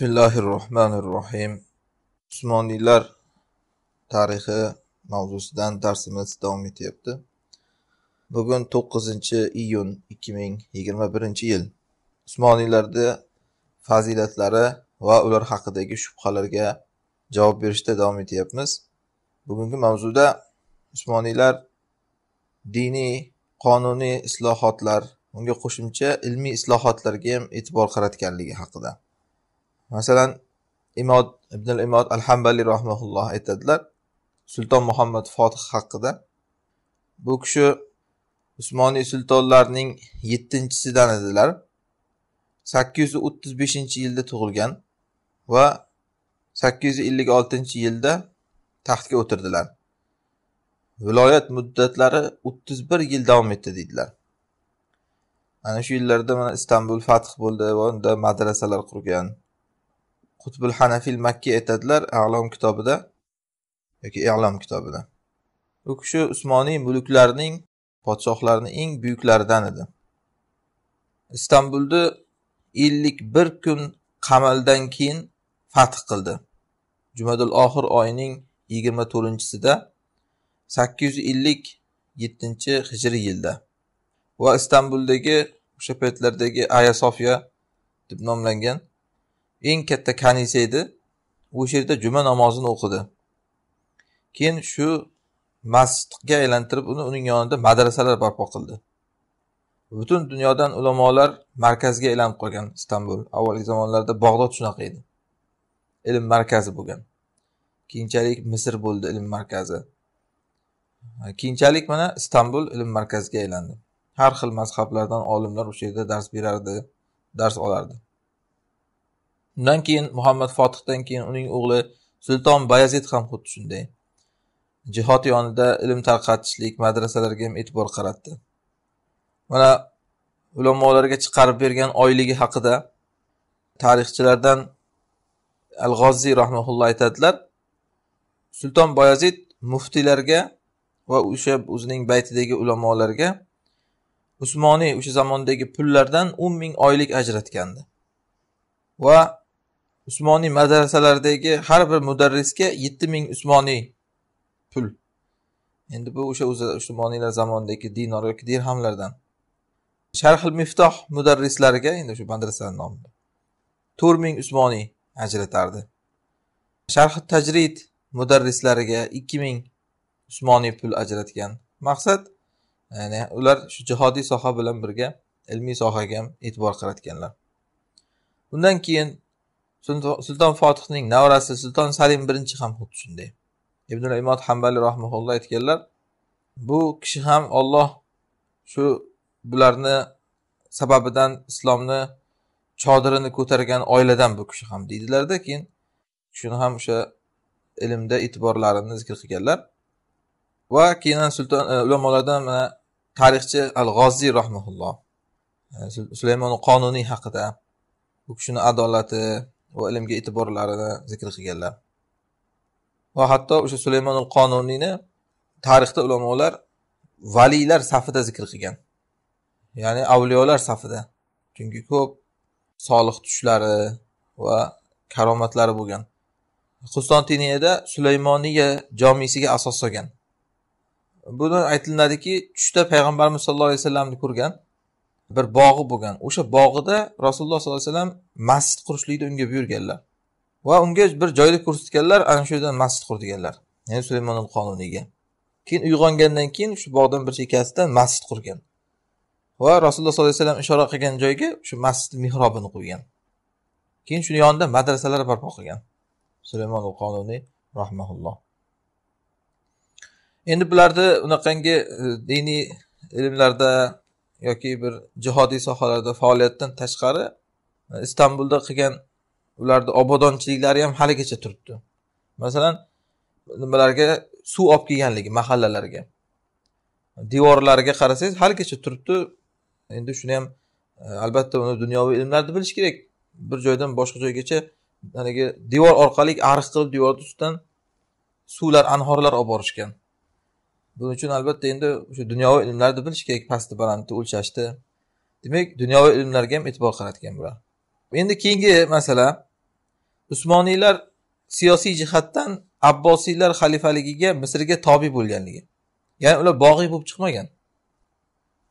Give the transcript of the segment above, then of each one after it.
Bismillahirrohmanirrohim. usmoniylar tarixi mavzusidan darsimiz davom etyapti. Bugun 9-iyun 2021 yil. usmoniylarni fazilatlari va ular haqidagi shubhalarga javob berishda davom etyapmiz. Bugungi mavzuda usmoniylar diniy, qonuniy islohotlar, unga qo'shimcha ilmiy islohotlarga ham e'tibor qaratganligi haqida. masalan imod ibn imod al hambali rahmaulloh aytadilar sulton muhammad fotih haqida bu kishi usmoniy sultonlarning yettinchisidan edilar sakkiz yuz o'ttiz beshinchi yilda tug'ilgan va sakkiz yuz ellik oltinchi yilda taxtga o'tirdilar viloyat muddatlari o'ttiz bir yil davom etdi deydilar ana shu yillarda mana istanbul fath bo'ldi va unda madrasalar qurgan qutbul hanafil makki aytadilar alom kitobida yoki alom kitobida u kishi usmoniy mulklarning podshohlarni eng buyuklaridan edi istanbulni ellik bir kun qamaldan keyin fath qildi jumadul oxir oyining yigirma to'rtinchisida sakkiz yuz ellik yettinchi hijriy yilda va istanbuldagi o'sha paytlardagi aya sofiya deb nomlangan eng katta kanisa edi o'sha yerda juma namozini o'qidi keyin shu masjidga aylantirib uni uning yonida madrasalar barpo qildi butun dunyodan ulamolar markazga aylanib qolgan istanbul avvalgi zamonlarda bog'dod shunaqa edi ilm markazi bo'lgan keyinchalik misr bo'ldi ilm markazi keyinchalik mana istanbul ilm markaziga aylandi har xil mazhablardan olimlar o'sha yerda dars berardi dars olardi Undan keyin Muhammad Fotihdan keyin uning o'g'li Sulton Bayazid ham xuddi shunday. Jihod yonida ilm tarqatishlik madrasalarga ham e'tibor qaratdi. Mana ulamolarga chiqarib bergan oyligi haqida tarixchilardan al g'oziy rahmaulloh aytadilar. Sulton Bayazid muftiylarga va o'sha o'zining baytidagi ulamolarga Usmoniy o'sha zamondagi pullardan o'n ming oylik ajratgandi. Va usmoniy madrasalaridagi har bir mudarrisga yetti ming usmoniy pul endi bu o'sha usmoniylar zamonidagi dinor yoki dirhamlardan sharhil miftoh mudarrislariga endi o'sha madrasani nomida to'rt ming usmoniy ajratardi sharhi tajrid mudarrislariga ikki ming usmoniy pul ajratgan maqsad ya'ni ular shu jihodiy soha bilan birga ilmiy sohaga ham e'tibor qaratganlar undan keyin sulton fotihning navrasi sulton salim birinchi ham xuddi shunday ibn imod hambali rahmaulloh aytganlar bu kishi ham olloh shu bularni sababidan islomni chodirini ko'targan oiladan bu kishi ham deydilarda keyin shuni ham o'sha ilmda e'tiborlarini zikr qilganlar va keyin sulton e, ulamolardan mana tarixchi al g'oziy rahmaulloh e, sulaymon qonuniy haqida u kishini adolati va ilmga e'tiborlarini zikr qilganlar va hatto o'sha sulaymonul qonuniyni tarixda ulamolar valiylar safida zikr qilgan ya'ni avliyolar safida chunki ko'p solih tushlari va karomatlari bo'lgan qustantiniyada sulaymoniya jomiysiga asos solgan buni aytiladiki tushda payg'ambarimiz sallallohu alayhi vasallamni ko'rgan bir bog'i bo'lgan o'sha bog'ida rasululloh sollallohu alayhi vasallam masjid qurishlikni unga buyurganlar va unga bir joyni ko'rsatganlar ana shu yerdan masjid qur deganlar ya'ni sulaymon qonuniyga keyin uyg'ongandan keyin shu bog'dan bir chekkasidan masjid qurgan va rasululloh sollallohu alayhi vasallam ishora qilgan joyga shu masjidni mehrobini qo'ygan keyin shuni yonida madrasalar barpo qilgan sulaymon qonuniy rahmaulloh endi bularni unaqangi e, diniy ilmlarda yoki bir jihodiy sohalarda faoliyatdan tashqari istanbulda qilgan ularni obodonchiliklari ham haligacha turibdi masalan nimalarga suv olib kelganligi mahallalarga devorlariga qarasangiz haligacha turibdi endi shuni ham e, albatta uni dunyoviy ilmlarni bilish kerak bir joydan boshqa joygacha haligi devor orqali ariq qilib devorni ustidan suvlar anhorlar olib borishgan buning uchun albatta endi o'sha dunyoviy ilmlarni bilish kerak pastni balandni o'lchashni demak dunyoviy ilmlarga ham e'tibor qaratgan bular endi keyingi masala usmoniylar siyosiy jihatdan abbosiylar xalifaligiga misrga tobe bo'lganligi ya'ni ular bog'iy bo'lib chiqmagan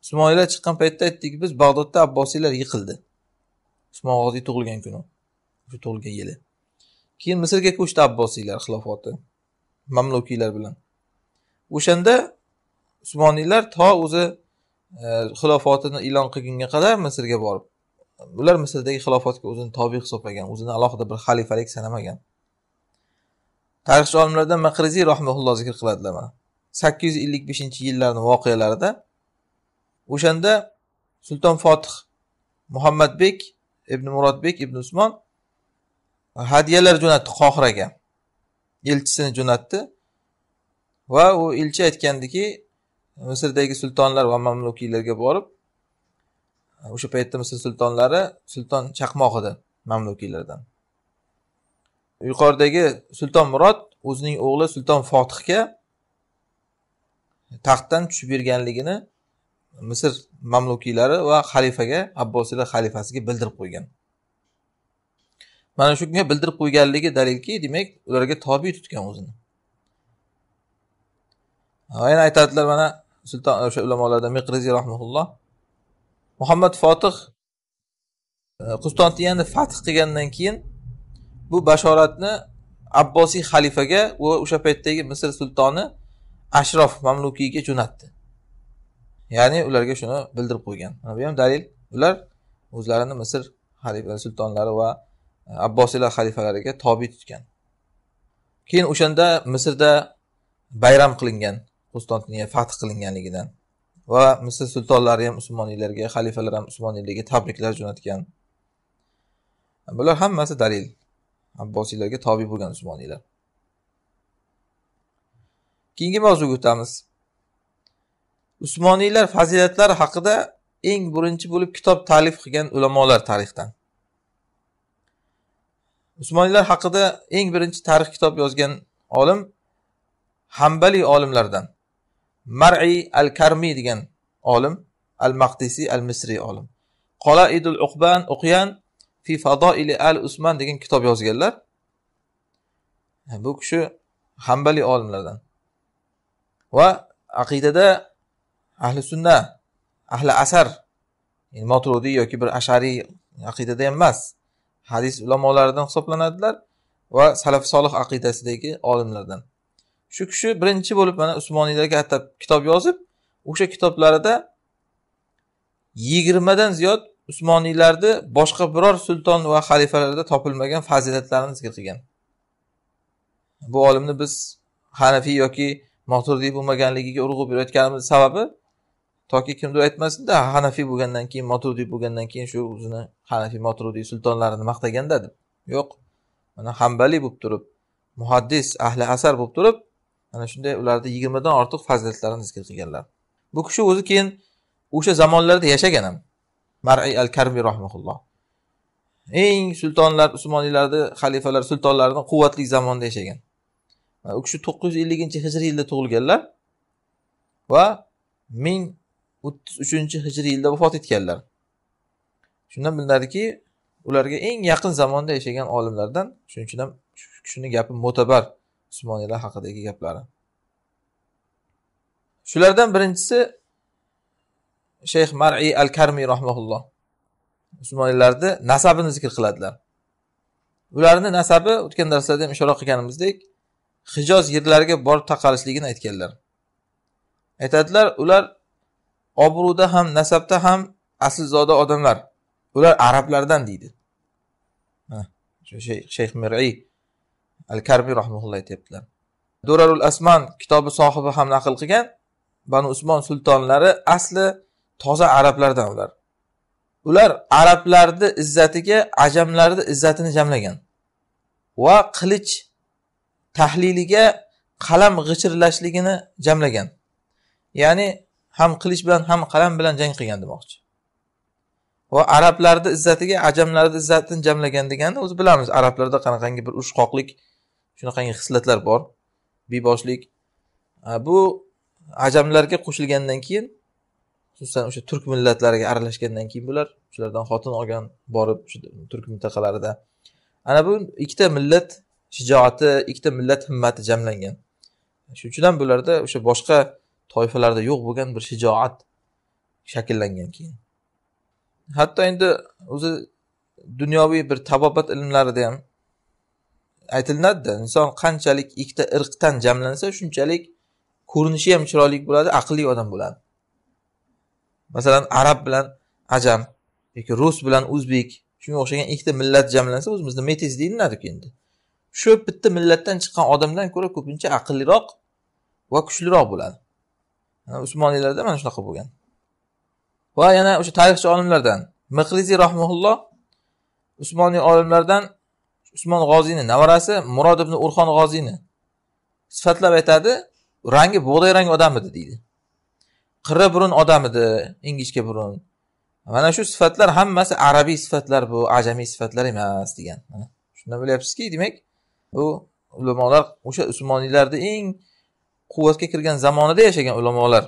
usmoniylar chiqqan paytda aytdik biz bag'dodda abbosiylar yiqildi usmon g'oziy tug'ilgan kuni o'sha tug'ilgan yili keyin misrga ko'chdi abbosiylar xilofoti mamlukiylar bilan o'shanda usmoniylar to o'zi e, xilofatini e'lon qilgunga qadar misrga borib ular misrdagi xilofatga o'zini tobe hisoblagan o'zini alohida bir xalifalik sanamagan tarixchi olimlardan maqriziy rahmaulloh zikr qiladilar mana sakkiz yuz ellik beshinchi yillarni voqealarida o'shanda sulton fotih muhammadbek ibn murodbek ibn usmon hadyalar jo'natdi qohiraga elchisini jo'natdi va u elchi aytgandiki misrdagi sultonlar va mamlukiylarga borib o'sha paytda misr sultonlari sulton chaqmoq edi mamlukiylardan yuqoridagi sulton murod o'zining o'g'li sulton fotihga taxtdan tushib berganligini misr mamlukiylari va xalifaga abbosiylar xalifasiga bildirib qo'ygan mana shunga bildirib qo'yganligi dalilki demak ularga tobe tutgan o'zini yana aytadilar mana sulton o'sha ulamolardan miqriziy rahmaulloh muhammad fotih e, qustantiniyani fath qilgandan keyin bu bashoratni abbosiy xalifaga va o'sha paytdagi misr sultoni ashrof mamlukiyga jo'natdi ya'ni ularga shuni bildirib qo'ygan mana bu ham dalil ular o'zlarini misr xalifa sultonlari va e, abbosiylar xalifalariga tobe tutgan keyin o'shanda misrda bayram qilingan qustantiniya fath qilinganligidan va misr sultonlari ham usmoniylarga xalifalar ham usmoniylarga tabriklar jo'natgan bular hammasi dalil abbosiylarga tobe bo'lgan usmoniylar keyingi mavzuga o'tamiz usmoniylar fazilatlari haqida eng birinchi bo'lib kitob ta'lif qilgan ulamolar tarixdan usmoniylar haqida eng birinchi tarix kitob yozgan olim hambaliy olimlardan mar'iy al karmiy degan olim al maqdisiy al misriy olim qolaidul uqban uqyan fi fadoili al usman degan kitob yozganlar bu kishi hambali olimlardan va aqidada ahli sunna ahli asar yani motrudiy yoki bir ashariy aqidada ham emas hadis ulamolaridan hisoblanadilar va salaf solih aqidasidagi olimlardan shu kishi birinchi bo'lib mana usmoniylarga atab kitob yozib o'sha kitoblarida yigirmadan ziyod usmoniylarni boshqa biror sulton va xalifalarda topilmagan fazilatlarini zikr qilgan bu olimni biz hanafiy yoki moturdiy bo'lmaganligiga urg'u berayotganimiz sababi toki kimdir aytmasinda hanafiy bo'lgandan keyin moturdiy bo'lgandan keyin shu o'zini hanafiy moturdiy sultonlarini maqtaganda deb yo'q mana hambali bo'lib turib muhaddis ahli asar bo'lib turib ana shunday ularda yigirmadan ortiq fazilatlarni zikr qilganlar bu kishi o'zi keyin o'sha zamonlarda yashagan ham mariy al karmiy rahmaulloh eng sultonlar usmoniylarni xalifalar sultonlarni quvvatli zamonda yashagan u kishi to'qqiz yuz elliginchi hijriy yilda tug'ilganlar va ming o'ttiz uchinchi hijriy yilda vafot etganlar shundan bilinadiki ularga eng yaqin zamonda yashagan olimlardan shuning uchun ham shu kishini gapi mo'tabar usmoniylar haqidagi gaplari shulardan birinchisi shayx mari al karmiy rahmaulloh usmoniylarni nasabini zikr qiladilar ularni nasabi o'tgan darslarda ham ishora qilganimizdek hijoz yerlariga borib taqalishligini aytganlar aytadilar ular obro'da ham nasabda ham aslzoda odamlar ular arablardan deydi shayx şey, şey, miriy al karbiy rahmaulloh aytyaptilar durarul asman kitobi sohibi ham naql qilgan banu usmon sultonlari asli toza arablardan ular ular arablarni izzatiga ajamlarni izzatini jamlagan va qilich tahliliga qalam g'ichirlashligini jamlagan ya'ni ham qilich bilan ham qalam bilan jang qilgan demoqchi va arablarni izzatiga ajamlarni izzatini jamlagan deganda o'zi bilamiz arablarda qanaqangi bir urushqoqlik shunaqangi xislatlar bor beboshlik bu ajamlarga qo'shilgandan keyin xususan o'sha turk millatlariga aralashgandan keyin bular shulardan xotin olgan borib shu turk mintaqalarida ana bu ikkita millat shijoati ikkita millat himmati jamlangan shuning uchun ham bularda o'sha boshqa toifalarda yo'q bo'lgan bir shijoat shakllangan keyin hatto endi o'zi dunyoviy bir tabobat ilmlarida ham aytilinadida inson qanchalik ikkita irqdan jamlansa shunchalik ko'rinishi ham chiroyli bo'ladi aqlli odam bo'ladi masalan arab bilan ajam yoki rus bilan o'zbek shunga o'xshagan ikkita millat jamlansa o'zimizda metis deyiladiku endi shu bitta millatdan chiqqan odamdan ko'ra ko'pincha aqlliroq va kuchliroq bo'ladi usmoniylarda mana shunaqa bo'lgan va yana o'sha tarixchi olimlardan miqriziy rahmulloh usmoniy olimlardan usmon g'oziyni nevarasi murod ibn urxon g'oziyni sifatlab aytadi rangi bug'doy rang odam edi deydi qirra burun odam edi ingichka burun mana shu sifatlar hammasi arabiy sifatlar bu ajamiy sifatlar emas degan shundan bilyapsizki demak bu ulamolar o'sha usmoniylarni eng quvvatga kirgan zamonida yashagan ulamolar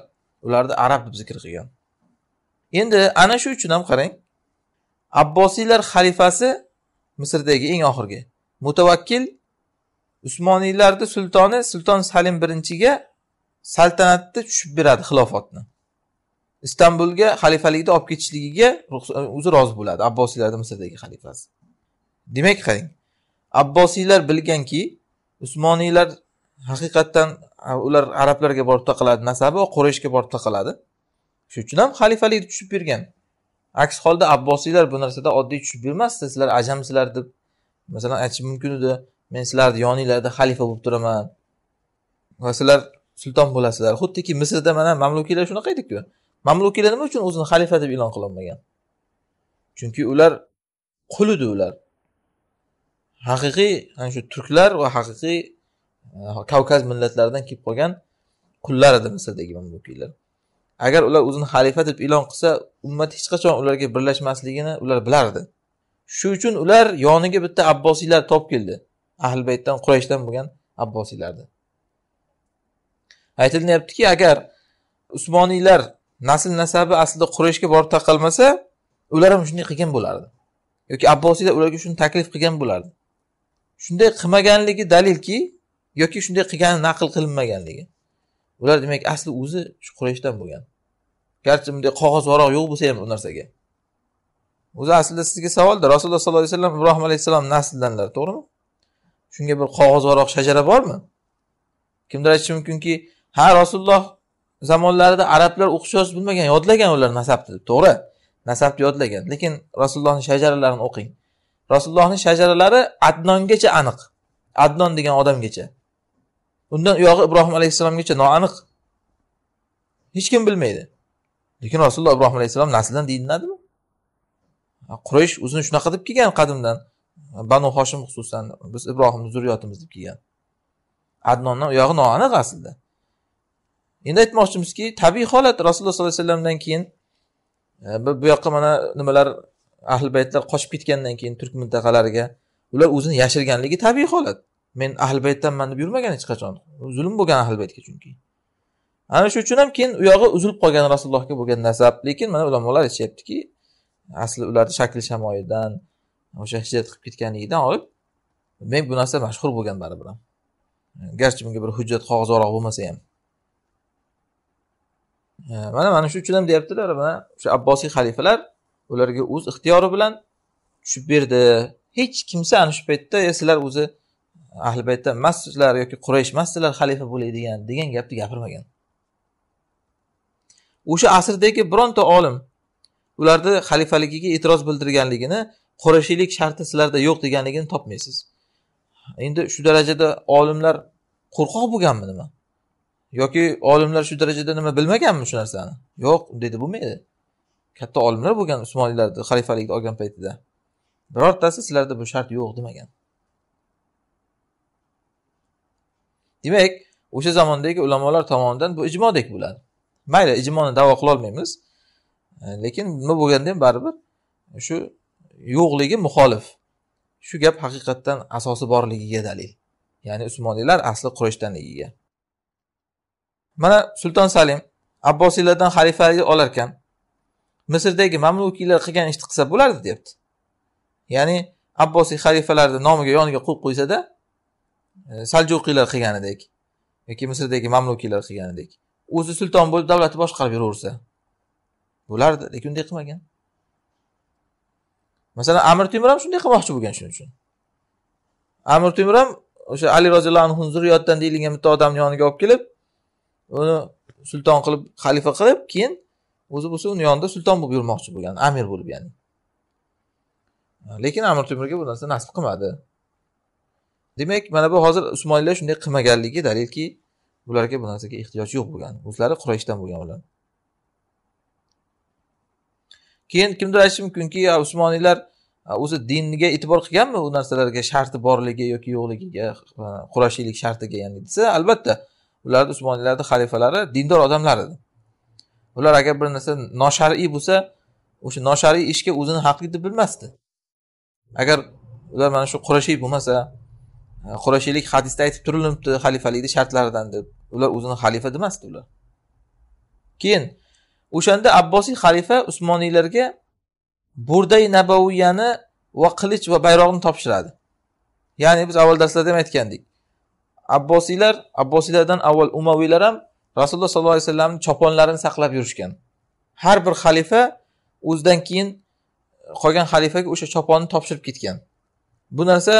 ularni arab deb zikr qilgan endi ana shu uchun ham qarang abbosiylar xalifasi misrdagi eng oxirgi mutavakkil usmoniylarni sultoni sulton salim birinchiga saltanatni tushib beradi xilofatni istanbulga xalifalikni olib ketishligiga o'zi rozi bo'ladi abbosiylarni misrdagi xalifasi demak qarang abbosiylar bilganki usmoniylar haqiqatdan ular arablarga borib taqaladi nasabi va qurayshga borib taqaladi shuning uchun ham xalifalikni tushib bergan aks holda abbosiylar bu narsada oddiy tushib yurmasdi sizlar ajamsizlar deb masalan aytishi mumkin edi men sizlarni yoninglarda xalifa bo'lib turaman va sizlar sulton bo'lasizlar xuddiki misrda mana mamlukiylar shunaqa ediku mamlukiylar nima uchun o'zini xalifa deb e'lon qilolmagan chunki ular qul edi ular haqiqiy ana shu turklar va haqiqiy e, kavkaz millatlaridan kelib qolgan qullar edi misrdagi mamlukiylar agar ular o'zini xalifa deb e'lon qilsa ummat hech qachon ularga birlashmasligini ular bilardi shu uchun ular yoniga bitta abbosiylar topib keldi ahli baytdan qurayshdan bo'lgan abbosiylarni aytilyaptiki agar usmoniylar nasl nasabi aslida qurayshga borib taqalmasa ular ham shunday qilgan bo'lardi yoki abbosiylar ularga shuni taklif qilgan bo'lardi shunday qilmaganligi dalilki yoki shunday qilgani naql qilinmaganligi ular demak asli o'zi shu qurayshdan bo'lgan garchi bunday qog'oz varoq yo'q bo'lsa ham u narsaga o'zi aslida sizga savolda rasululloh sollallohu alayhi vasallam ibrohim alayhissalom naslidanlar to'g'rimi shunga bir qog'oz varoq shajara bormi kimdir aytishi mumkinki ha rasululloh zamonlarida arablar o'qish yozish bilmagan yodlagan ular nasabni to'g'ri nasabni yodlagan lekin rasulullohni shajaralarini o'qing rasulullohni shajaralari adnongacha aniq adnon degan odamgacha undan uyog'i ibrohim alayhissalomgacha noaniq hech kim bilmaydi lekin rasululloh ibrohim alayhissalom nasldan deyilnadimi quraysh o'zini shunaqa deb kelgan qadimdan banu hoshim xususan biz ibrohimni zurriyotimiz deb kelgan adnondan uyog'i noaniq aslida endi aytmoqchimizki tabiiy holat rasululloh sollallohu alayhi vasallamdan keyin e, bu yoqqa mana nimalar ahli baytlar qochib ketgandan keyin turk mintaqalariga ular o'zini yashirganligi tabiiy holat men ahli baytdanman deb yurmagan hech qachon zulm bo'lgan ahli baytga chunki ana shu uchun ham keyin u yog'i uzilib qolgan rasulullohga bo'lgan nasab lekin mana ulamolar aytishyaptiki asli ularni shakl shamoyidan o'sha hijrat qilib ketganligidan olib demak bu narsa mashhur bo'lgan baribir ham garchi bunga bir hujjat qog'ozvaroq bo'lmasa ham e, mana mana shu uchun ham deyaptilar mana o'sha abbosiy xalifalar ularga o'z ixtiyori bilan tushib berdi hech kimsa ana shu paytda sizlar o'zi ahli baytdan emassizlar yoki quraysh emassizlar xalifa degan degan gapni gapirmagan o'sha asrdagi bironta olim ularni xalifaligiga e'tiroz bildirganligini qurashiylik sharti sizlarda yo'q deganligini topmaysiz endi shu darajada olimlar qo'rqoq bo'lganmi nima yoki olimlar shu darajada nima bilmaganmi shu narsani yo'q deydi bo'lmaydi katta olimlar bo'lgan usmoniylarni xalifalikni olgan paytida birortasi sizlarda bu shart yo'q demagan demak o'sha zamondagi ulamolar tomonidan bu ijmodek bo'ladi mayli ijmoni davo qilolmaymiz e, lekin nima bo'lganda ham baribir shu yo'qligi muxolif shu gap haqiqatdan asosi borligiga dalil ya'ni usmoniylar asli qurayshdanligiga mana sulton salim abbosiylardan xalifalik olarkan misrdagi mamlukiylar qilgan ishni qilsa bo'lardi deyapti ya'ni abbosiy xalifalarni nomiga yoniga qo'yib qo'ysada e, saljuqiylar qilganidek yoki misrdagi mamlukiylar qilganidek o'zi sulton bo'lib davlatni boshqarib yuraversa bo'lardi lekin unday qilmagan masalan amir temur ham shunday qilmoqchi bo'lgan shuning uchun amir temur ham o'sha ali roziyallohu anhu zurriyotdan deyilgan bitta odamni yoniga olib kelib uni sulton qilib xalifa qilib keyin o'zi bo'lsa uni yonida sulton bo'lib yurmoqchi bo'lgan amir bo'lib ya'ni lekin amir temurga bu narsa nasib qilmadi demak mana bu hozir usmoniylar shunday qilmaganligi dalilki bularga bu narsaga ehtiyoj yo'q bo'lgan o'zlari qurayshdan bo'lgan ular keyin kimdir aytishi mumkinki usmoniylar o'zi dinga e'tibor qilganmi u narsalarga sharti borligi yoki yo'qligiga qurashiylik shartiga ya'ni desa albatta ularni usmoniylarni xalifalari dindor odamlar edi ular agar bir narsa noshar'iy bo'lsa o'sha noshar'iy ishga o'zini haqli deb bilmasdi agar ular mana shu qurashiy bo'lmasa qurashiylik hadisda aytib turilinibdi xalifalikni shartlaridan deb ular o'zini xalifa demasdi ular keyin o'shanda abbosiy xalifa usmoniylarga burday nabaviyani va qilich va bayroqni topshiradi ya'ni biz avval darslarda ham aytgandik abbosiylar abbosiylardan avval umaviylar ham rasululloh sollallohu alayhi vasallamni choponlarini saqlab yurishgan har bir xalifa o'zidan keyin qolgan xalifaga o'sha choponni topshirib ketgan bu narsa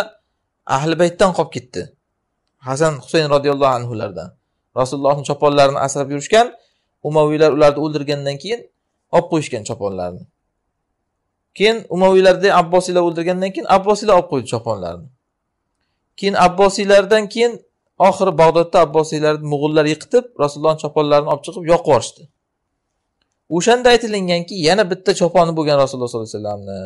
ahli baytdan qolib ketdi hasan husayn roziyallohu anhulardan rasulullohni choponlarini asrab yurishgan umaviylar ularni o'ldirgandan keyin olib qo'yishgan choponlarni keyin umaviylarda abbosiylar o'ldirgandan keyin abbosiylar olib qo'ydi choponlarni keyin abbosiylardan keyin oxiri bag'dodda abbosiylarni mo'g'ullar yiqitib rasulullohni choponlarini olib chiqib yoqib yuborishdi o'shanda aytilinganki yana bitta choponi bo'lgan rasululloh sollallohu alayhi vasallamni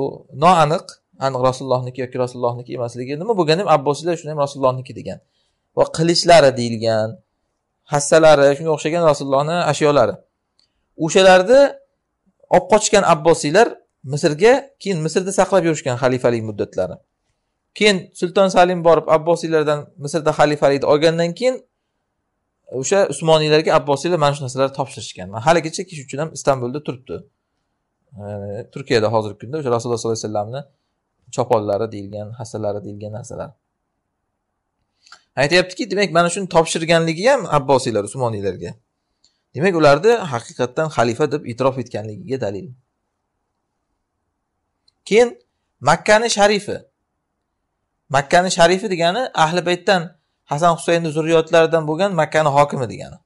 u noaniq aniq rasulullohniki yoki rasulullohniki emasligi nima bo'lgani ham abbosiylar shuni ham rasulullohniki degan va qilichlari deyilgan hassalari shunga o'xshagan rasulullohni ashyolari o'shalarni olib qochgan abbosiylar misrga keyin misrda saqlab yurishgan xalifalik muddatlari keyin sulton salim borib abbosiylardan misrda xalifalikni olgandan keyin o'sha usmoniylarga abbosiylar mana shu narsalarni topshirishgan haligacha shu uchun ham istanbulda turibdi turkiyada hozirgi kunda o'sha rasululloh sollallohu alayhi vasallamni choponlari deyilgan hassalari deyilgan narsalar aytyaptiki demak mana shuni topshirganligi ham abbosiylar usmoniylarga demak ularni haqiqatdan xalifa deb e'tirof etganligiga dalil keyin makkani sharifi makkani sharifi degani ahli baytdan hasan husaynni zurriyotlaridan bo'lgan makkani hokimi degani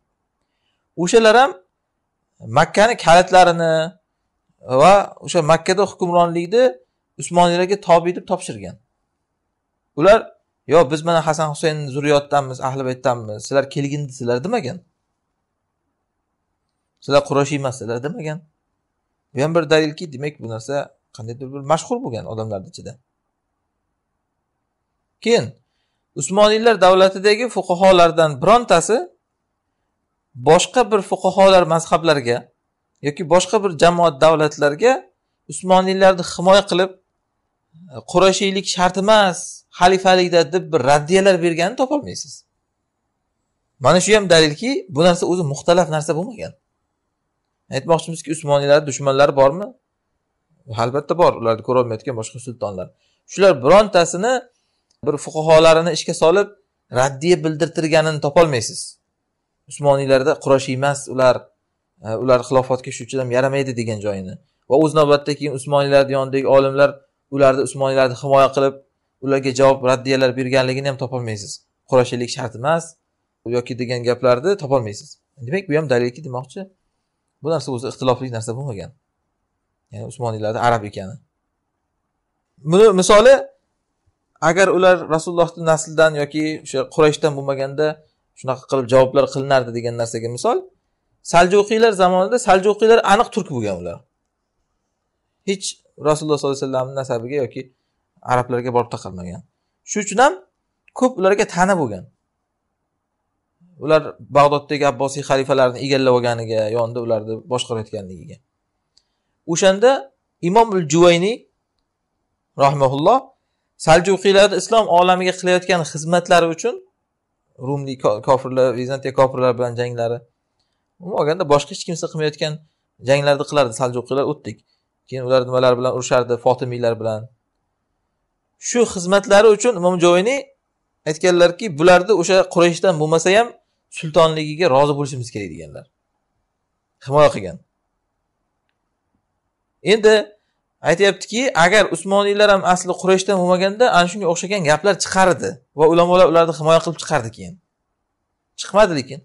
o'shalar ham makkani kalitlarini va o'sha makkada hukmronlikni usmoniylarga tobiy deb topshirgan ular yo biz mana hasan husayn zurriyotdanmiz ahli baytdanmiz sizlar kelgin sizlar demagan sizlar qurashiy emassizlar demagan bu ham bir dalilki demak bu narsa qandaydir bir mashhur bo'lgan odamlarni ichida keyin usmoniylar davlatidagi fuqaholardan birontasi boshqa bir fuqaholar mazhablarga yoki boshqa bir jamoat davlatlarga usmoniylarni himoya qilib qurashiylik shart emas xalifalikda deb bir raddiyalar berganini topolmaysiz mana shu ham dalilki bu narsa o'zi muxtalaf narsa bo'lmagan aytmoqchimizki usmoniylarni dushmanlari bormi albatta bor ularni ko'rolmayotgan boshqa sultonlar shular birontasini bir fuqaholarini ishga solib raddiya bildirtirganini topolmaysiz usmoniylarda quroshiy emas ular e, ular xilofatga shu uchun ham yaramaydi degan joyini va o'z navbatida keyin usmoniylarni yonidagi olimlar ularni usmoniylarni himoya qilib ularga javob raddiyalar berganligini ham topolmaysiz qurashiylik shart emas yoki degan gaplarni topolmaysiz demak bu ham dalilki demoqchi bu narsa o'zi ixtilofli narsa bo'lmagan ya'ni usmoniylarni arab ekani buni misoli agar ular rasulullohni naslidan yoki o'sha qurayshdan bo'lmaganda shunaqa qilib javoblar qilinardi degan narsaga misol saljuqiylar zamonida saljuqiylar aniq turk bo'lgan ular hech rasululloh sollallohu alayhi vasallamni nasabiga yoki arablarga borib taqalmagan shuning uchun ham ko'p ularga tana bo'lgan ular bag'doddagi abbosiy xalifalarni egallab olganiga yonida ularni boshqarayotganligiga o'shanda imom ul juvayniy rahmaulloh saljuqiylarni islom olamiga qilayotgan xizmatlari uchun rumli kofirlar vizantiya kofirlar bilan janglari umuman olganda boshqa hech kimsa qilmayotgan janglarni qilardi saljuqiylar o'tdik keyin ular nimalar bilan urushardi fotimiylar bilan shu xizmatlari uchun imom joviniy aytganlarki bularni o'sha qurayshdan bo'lmasa ham sultonligiga rozi bo'lishimiz kerak deganlar himoya qilgan endi aytyaptiki agar usmoniylar ham asli qurayshdan bo'lmaganda ana shunga o'xshagan gaplar chiqardi va ulamolar ularni himoya qilib chiqardi keyin chiqmadi lekin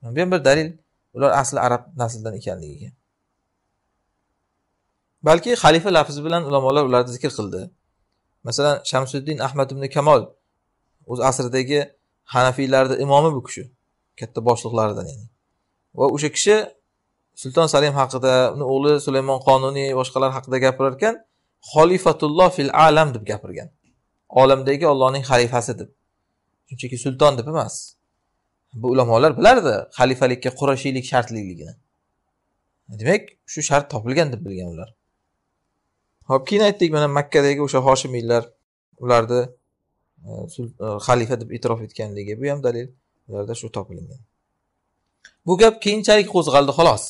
bu ham bir dalil ular asli arab naslidan ekanligiga balki xalifa lafzi bilan ulamolar ularni zikr qildi masalan shamsuddin ahmad ibn kamol o'z asridagi hanafiylarni imomi bu kishi katta boshliqlaridan ya'ni va o'sha kishi sulton salim haqida uni o'g'li sulaymon qonuniy boshqalar haqida gapirar ekan xolifatulloh fil alam deb gapirgan olamdagi ollohning xalifasi deb shunchaki sulton deb emas bu ulamolar bilardi xalifalikka qurashiylik shartliligini demak shu shart topilgan deb bilgan ular hop keyin aytdik mana makkadagi o'sha hoshimiylar ularni e, e, xalifa deb e'tirof etganligi bu ham dalil ularda shu topilgan bu gap keyinchalik qo'zg'aldi xolos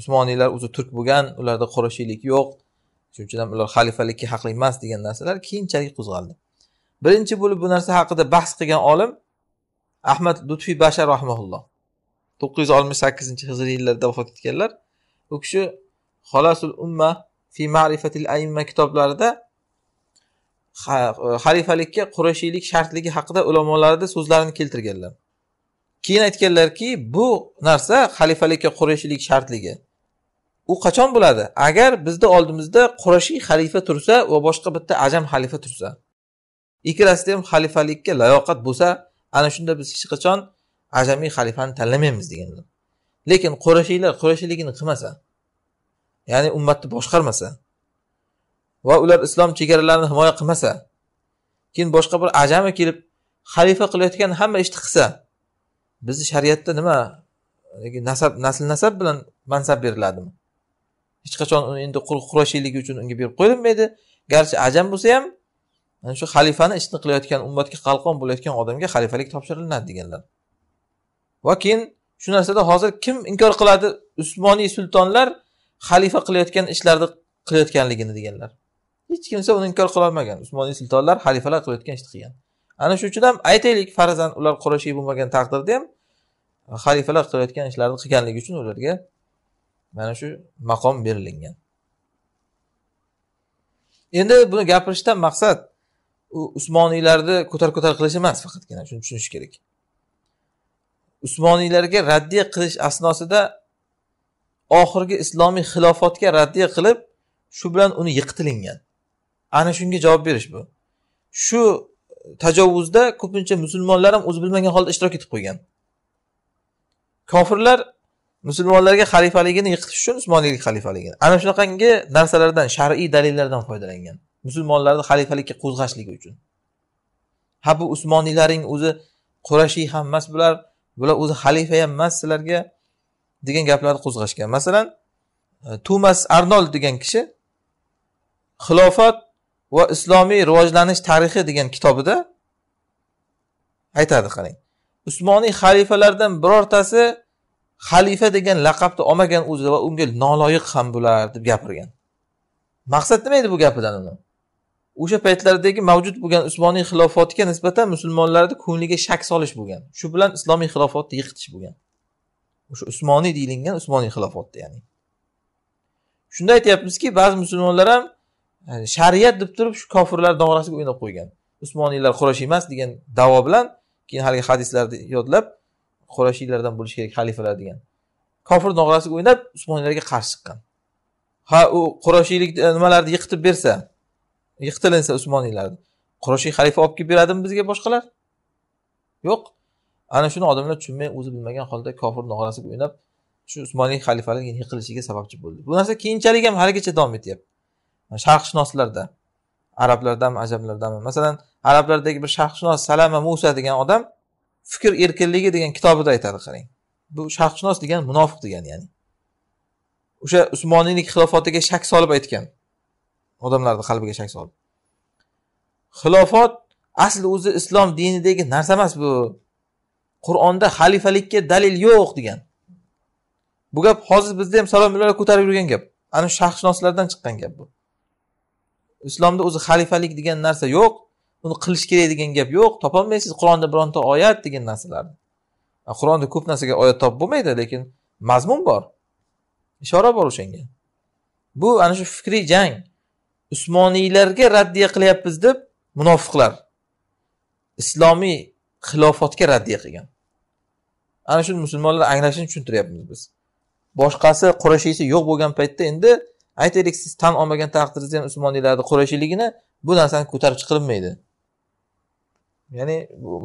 usmoniylar o'zi turk bo'lgan ularda qurashiylik yo'q shuning uchun ham ular xalifalikka haqli emas degan narsalar keyinchalik qo'zg'aldi birinchi bo'lib bu narsa haqida bahs qilgan olim ahmad lutfiy bashar rahmaulloh to'qqiz yuz oltmish sakkizinchi hijriy yillarda vafot etganlar u kishi xolasul umma fi ma'rifatil aimma kitoblarida e, xalifalikka qurashiylik shartligi haqida ulamolarni so'zlarini keltirganlar keyin aytganlarki bu narsa xalifalikka qurashiylik shartligi u qachon bo'ladi agar bizni oldimizda qurashiy xalifa tursa va boshqa bitta ajam xalifa tursa ikkalasida ham xalifalikka layoqat bo'lsa ana shunda biz hech qachon ajamiy xalifani tanlamaymiz deganlar lekin qurashiylar qurashiyligini qilmasa ya'ni ummatni boshqarmasa va ular islom chegaralarini himoya qilmasa keyin boshqa bir ajami kelib xalifa qilayotgan hamma ishni qilsa bizni shariatda nima nasab nasl nasab bilan mansab beriladimi hech qachon uni endi qul qurashiyligi uchun unga berib qo'yilmaydi garchi ajam bo'lsa ham ana shu xalifani ishni qilayotgan ummatga qalqon bo'layotgan odamga xalifalik topshirilinadi deganlar va keyin shu narsada hozir kim inkor qiladi usmoniy sultonlar xalifa qilayotgan ishlarni qilayotganligini deganlar hech kimsa uni inkor qilolmagan usmoniy sultonlar xalifalar qilayotgan ishni qilgan ana shuning uchun ham aytaylik farazan ular qurashiy bo'lmagan taqdirda ham xalifalar qilayotgan ishlarni qilganligi uchun ularga mana shu maqom berilingan endi buni gapirishdan maqsad u usmoniylarni ko'tar ko'tar qilish emas faqatgina shuni tushunish kerak usmoniylarga raddiya qilish asnosida oxirgi islomiy xilofatga raddiya qilib shu bilan uni yiqitilingan ana shunga javob berish bu shu tajovuzda ko'pincha musulmonlar ham o'zi bilmagan holda ishtirok etib qo'ygan kofirlar musulmonlarga xalifaligini yiqitish uchun usmoniylik xalifaligini ana shunaqangi narsalardan shar'iy dalillardan foydalangan musulmonlarni xalifalikka qo'zg'ashligi uchun ha bu usmoniylaring o'zi qurashiy ham emas bular bular o'zi xalifa ham emas sizlarga degan gaplarni qo'zg'ashgan masalan e, tumas arnold degan kishi xilofat va islomiy rivojlanish tarixi degan kitobida aytadi qarang usmoniy xalifalardan birortasi xalifa degan laqabni olmagan o'zi va unga noloyiq ham bular deb gapirgan maqsad nima edi bu gapidan uni o'sha paytlardagi mavjud bo'lgan usmoniy xilofatga nisbatan musulmonlarni ko'ngliga shak solish bo'lgan shu bilan islomiy xilofatni yiqitish bo'lgan o'sha usmoniy deyilgan usmoniy xilofatda ya'ni shunda aytyapmizki ba'zi musulmonlar ham e, shariat deb turib shu kofirlar doirasiga o'ynab qo'ygan usmoniylar qurashiy emas degan davo bilan keyin haligi hadislarni yodlab qurashiylardan bo'lishi kerak xalifalar degan kofir dog'rasiga o'ynab usmoniylarga qarshi chiqqan ha u qurashiylik e, nimalarni yiqitib bersa yiqitilinsa usmoniylarni qurashiy xalifa olib kelib beradimi bizga boshqalar yo'q ana shuni odamlar tushunmay o'zi bilmagan holda kofir nog'orasiga o'ynab shu usmonli xalifalik yiqilishiga sababchi bo'ldi bu narsa keyinchalik ham haligacha davom etyapti sharqshunoslarda arablardami ajamlardami masalan arablardagi bir sharqshunos salama musa degan odam fikr erkinligi degan kitobida aytadi qarang bu sharqshunos degan munofiq degani ya'ni o'sha usmoniylik xilofotiga shak solib aytgan odamlarni qalbiga shak solib xilofot asli o'zi islom dinidagi narsa emas bu qur'onda xalifalikka dalil yo'q degan bu gap hozir bizda ham salom ko'tarib yurgan gap ana shu sharqshunoslardan chiqqan gap bu islomda o'zi xalifalik degan narsa yo'q uni qilish kerak degan gap yo'q topolmaysiz qur'onda bironta oyat degan narsalarni qur'onda ko'p narsaga oyat topib bo'lmaydi lekin mazmun bor ishora bor o'shanga bu ana shu fikriy jang usmoniylarga raddiya qilyapmiz deb munofiqlar islomiy xilofatga raddiya qilgan ana shuni musulmonlar anglashini tushuntiryapmiz biz boshqasi qurashiysi yo'q bo'lgan paytda endi aytaylik siz tan olmagan taqdiringizda ham usmoniylarni qurashiyligini bu narsani ko'tarib chiqilmaydi ya'ni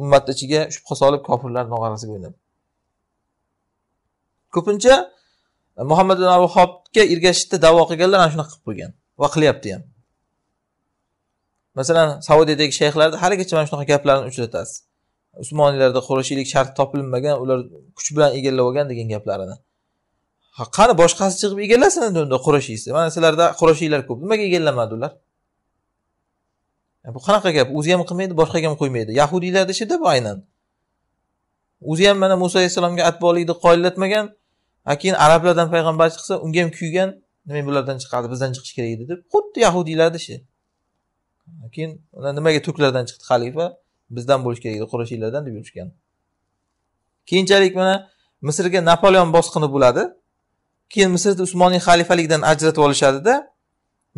ummat ichiga shubha solib kofirlar nog'orasiga o'ynab ko'pincha e, muhammad ibn vahobga ergashishda davo qilganlar ana shunaqa qilib qo'ygan va qilyapti ham masalan saudiyadagi shayxlarni haligacha mana shunaqa gaplarni uchratasiz usmoniylarda qurashiylik shart topilmagan ular kuch bilan egallab olgan degan gaplarini ha qani boshqasi chiqib egallasin endi unda qurashiysi mana sizlarda qurashiylar ko'p nimaga egallamadi ular bu qanaqa gap o'zi ham qilmaydi boshqaga ham qo'ymaydi yahudiylarni ishida bu aynan o'zi ham mana muso alayhissalomga atbolikni qoyillatmagan a keyin arablardan payg'ambar chiqsa unga ham kuygan nima bulardan chiqadi bizdan chiqishi kerak edi deb xuddi yahudiylarni ishi keyin nimaga turklardan chiqdi xalifa bizdan bo'lishi kerak edi qurashiylardan deb yurishgan keyinchalik mana misrga napoleon bosqini bo'ladi keyin misrni usmoniy xalifaligidan ajratib olishadida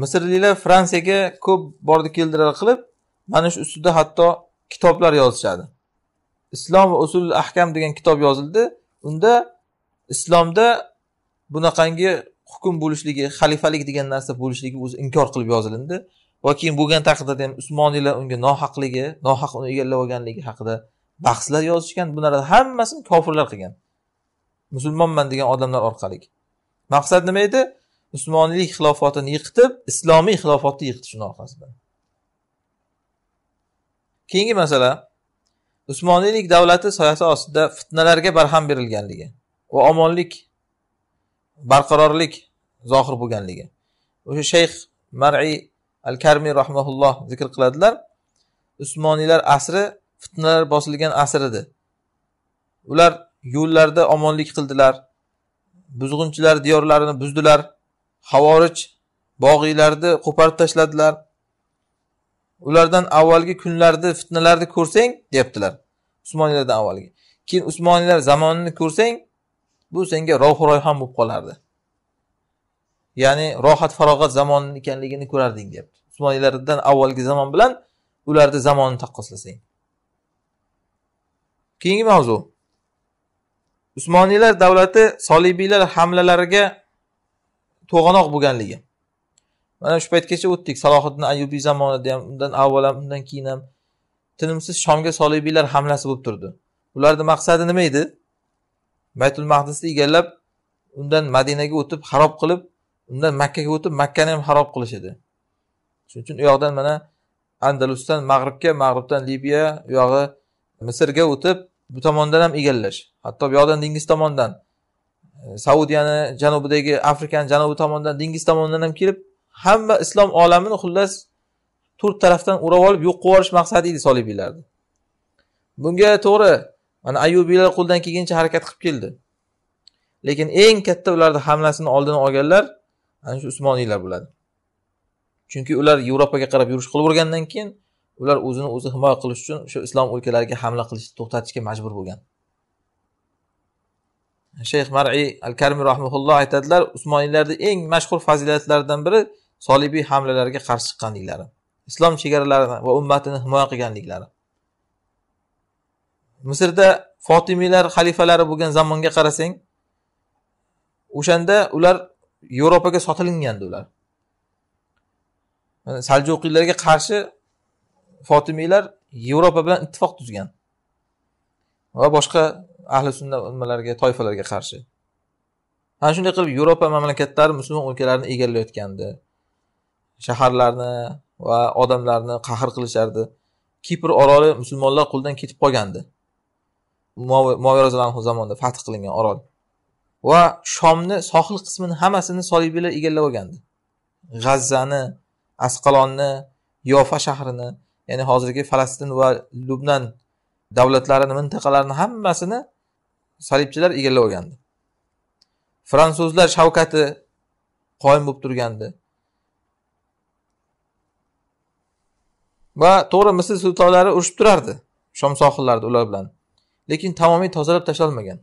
misrliklar fransiyaga ko'p bordi keldilar qilib mana shu ustida hatto kitoblar yozishadi islom va usul ahkam degan kitob yozildi unda islomda bunaqangi hukm bo'lishligi xalifalik degan narsa bo'lishligi o'zi inkor qilib yozilindi va keyin bo'lgan taqdirda ham usmoniylar unga nohaqligi nohaq uni egallab olganligi haqida bahslar yozishgan bularni hammasini kofirlar qilgan musulmonman degan odamlar orqali maqsad nima edi usmoniylik xilofatini yiqitib islomiy xilofatni yiqitish shuni orqasida keyingi masala usmoniylik davlati soyasi ostida fitnalarga barham berilganligi va omonlik barqarorlik zohir bo'lganligi o'sha shayx mar'iy al karmiy rahmaulloh zikr qiladilar usmoniylar asri fitnalar bosilgan asr edi ular yo'llarda omonlik qildilar buzg'unchilar diyorlarini buzdilar havorij bog'iylarni qo'parib tashladilar ulardan avvalgi kunlarni fitnalarni ko'rsang deyaptilar usmoniylardan avvalgi keyin usmoniylar zamonini ko'rsang bu senga rohu royhon bo'lib qolardi ya'ni rohat farog'at zamon ekanligini ko'rarding deyapti usmoniylardan avvalgi zamon bilan ularni zamonini taqqoslasang keyingi mavzu usmoniylar davlati solibiylar hamlalariga to'g'anoq bo'lganligi mana shu paytgacha o'tdik salohiddin ayubiy zamonida ham undan avval ham undan keyin ham tinimsiz shomga solibiylar hamlasi bo'lib turdi ularni maqsadi nima edi baytul mahdisni egallab undan madinaga o'tib xarob qilib undan makkaga o'tib makkani ham xarob qilishadi shuning uchun u yoqdan mana andalusdan mag'ribga mag'ribdan libiya u yog'i misrga o'tib bu tomondan ham egallash hatto bu yoqdan dengiz tomondan e, saudiyani janubidagi afrikani janubi tomondan dengiz tomondan ham kelib hamma islom olamini xullas to'rt tarafdan o'rab olib yo'q qilib yuborish maqsadi edi solibiylarni bunga to'g'ri mana ayubiylar qo'ldan kelguncha harakat qilib keldi lekin eng katta ularni hamlasini oldini olganlar ana shu usmoniylar bo'ladi chunki ular yevropaga qarab yurish qilib yurgandan keyin ular o'zini o'zi himoya qilish uchun o'sha islom o'lkalariga hamla qilishni to'xtatishga majbur bo'lgan shayx mariy al karim rahmaulloh aytadilar usmoniylarni eng mashhur fazilatlaridan biri solibiy hamlalarga qarshi chiqqanliklari islom chegaralarini va ummatini himoya qilganliklari misrda fotimiylar xalifalari bo'lgan zamonga qarasang o'shanda ular yevropaga sotilingandi ular saljuqiylarga qarshi fotimiylar yevropa bilan ittifoq tuzgan va boshqa ahli sunna nimalarga toifalarga qarshi ana shunday qilib yevropa mamlakatlari musulmon o'lkalarini egallayotgandi shaharlarni va odamlarni qahr qilishardi kipr oroli musulmonlar qo'lidan ketib qolgandi muaviy anhu zamonida fath qilingan orol va shomni sohil qismini hammasini solibiylar egallab olgandi g'azzani asqalonni yofa shahrini ya'ni hozirgi falastin va lubnan davlatlarini mintaqalarini hammasini salibchilar egallab olgandi fransuzlar shavkati qoyim bo'lib turgandi va to'g'ri misr sultonlari urushib turardi shom sohillarida ular bilan lekin tamomiy tozalab tashlolmagan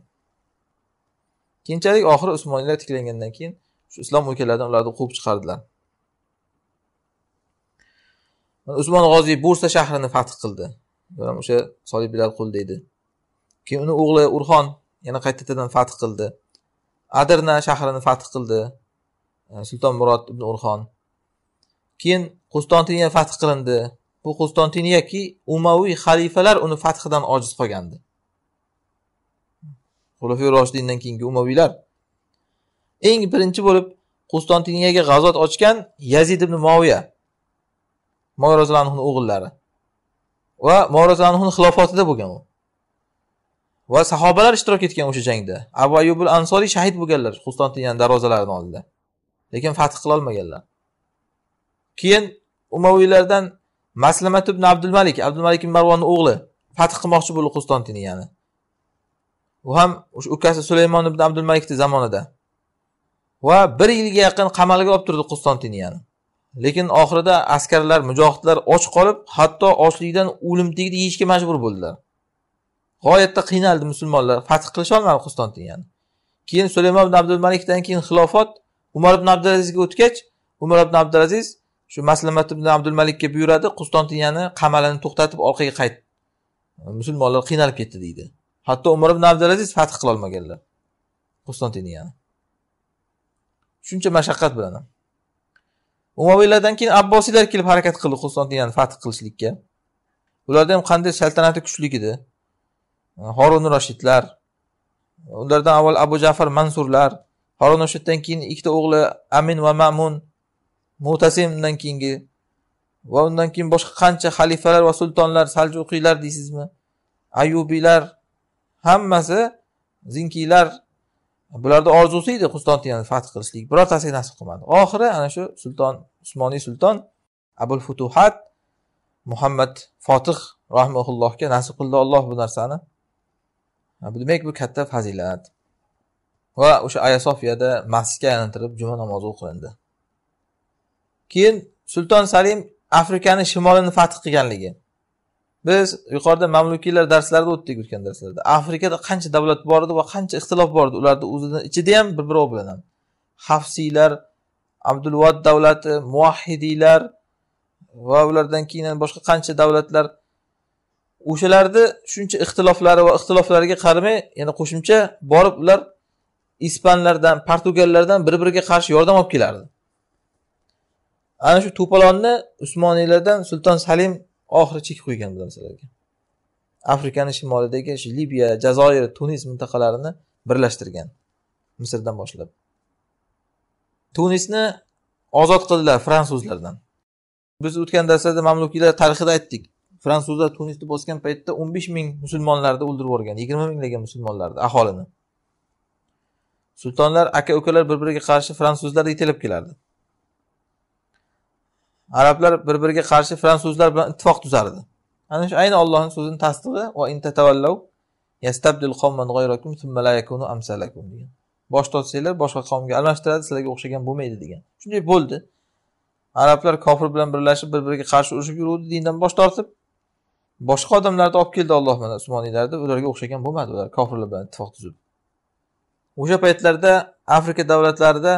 keyinchalik oxiri usmoniylar tiklangandan keyin shu islom o'lkalaridan ularni quvib chiqardilar usmon g'oziy bursa shahrini fath qildi o'sha solibiylar qul deydi keyin uni o'g'li urxon yana qaytadan fath qildi adirna shahrini fath qildi e, sulton murod ibn urxon keyin qustontiniya fath qilindi bu qustontiniyaki umaviy xalifalar uni fathidan ojiz qolgandi xulafay roshidindan keyingi umaviylar eng birinchi bo'lib qustantiniyaga g'azot ochgan yazid ibn moviya moviy o'g'illari va moviy xilofatida bo'lgan u va sahobalar ishtirok etgan o'sha jangda abu ayubul ansoriy shahid bo'lganlar qustantiniyani darvozalarini oldida lekin fath qilolmaganlar keyin umaviylardan maslamat ibn abdul malik abdul malik ibn marvonni o'g'li fath qilmoqchi bo'ldi qustantiniyani u ham o'sha ukasi sulaymon ibn abdul zamonida va bir yilga yaqin qamalga olib turdi qustantiniyani lekin oxirida askarlar mujohidlar och qolib hatto ochlikdan tegdi yeyishga majbur bo'ldilar g'oyatda qiynaldi musulmonlar fath qilisholmadi qustantiniyani keyin sulaymon ibn abdul malikdan keyin xilofat umar ibn abdulazizga o'tgach umar ibn abdulaziz shu maslamat ibn abdul buyuradi qustantiniyani qamalini to'xtatib orqaga qayt musulmonlar qiynalib ketdi deydi hatto umar ibn abdulaziz fath qilolmaganlar qustantiniyani shuncha mashaqqat bilan ham umaviylardan keyin abbosiylar kelib harakat qildi qustantiniyani fath qilishlikka ularda ham qanday saltanati kuchli edi horun roshidlar ulardan avval abu jafar mansurlar horun roshiddan keyin ikkita o'g'li amin va mamun mutasimdan keyingi va undan keyin boshqa qancha xalifalar va sultonlar saljuqiylar deysizmi ayubiylar hammasi zinkiylar bularni orzusi edi qustantiyani fath qilishlik birortasiga nasib qilmadi oxiri ana shu sulton usmoniy sulton abul futuhat muhammad fotih rahmaullohga nasib qildi olloh bu narsani demak bu katta fazilat va o'sha ayasofiyada masjidga aylantirib juma namozi o'qilindi keyin sulton salim afrikani shimolini fath qilganligi biz yuqorida mamlukiylar darslarida o'tdik o'tgan darslarda afrikada qancha davlat bor edi va qancha ixtilof bor edi ularni o'zini ichida ham bir birov bilan ham hafsiylar abdulvat davlati muvahidiylar va ulardan keyin boshqa qancha davlatlar o'shalarni shuncha ixtiloflari va ixtiloflariga qaramay yana qo'shimcha borib ular ispanlardan portugallardan bir biriga qarshi yordam olib kelardi ana shu to'polonni usmoniylardan sulton salim oxiri chek qo'ygan bu narsalarga afrikani shimolidagi shu libiya jazoir tunis mintaqalarini birlashtirgan misrdan boshlab tunisni ozod qildilar fransuzlardan biz o'tgan darslarda mamlukiylar tarixida aytdik fransuzlar tunisni bosgan paytda o'n besh ming musulmonlarni o'ldirib yuborgan yigirma minglagan musulmonlarni aholini sultonlar aka ukalar bir biriga qarshi fransuzlar yetaklab kelardi arablar bir biriga qarshi fransuzlar bilan ittifoq tuzardi ana shu ayni ollohni so'zini tasdig'i yastabdil thumma la yakunu amsalakum degan bosh tortsanglar boshqa qavmga almashtiradi sizlarga o'xshagan bo'lmaydi degan shunday bo'ldi arablar kofir bilan birlashib bir biriga qarshi urushib yuruvdi dindan bosh tortib boshqa odamlarni olib keldi olloh mana usmoniylarni ularga o'xshagan bo'lmadi ular kofirlar bilan ittifoq tuzib o'sha paytlarda afrika davlatlarida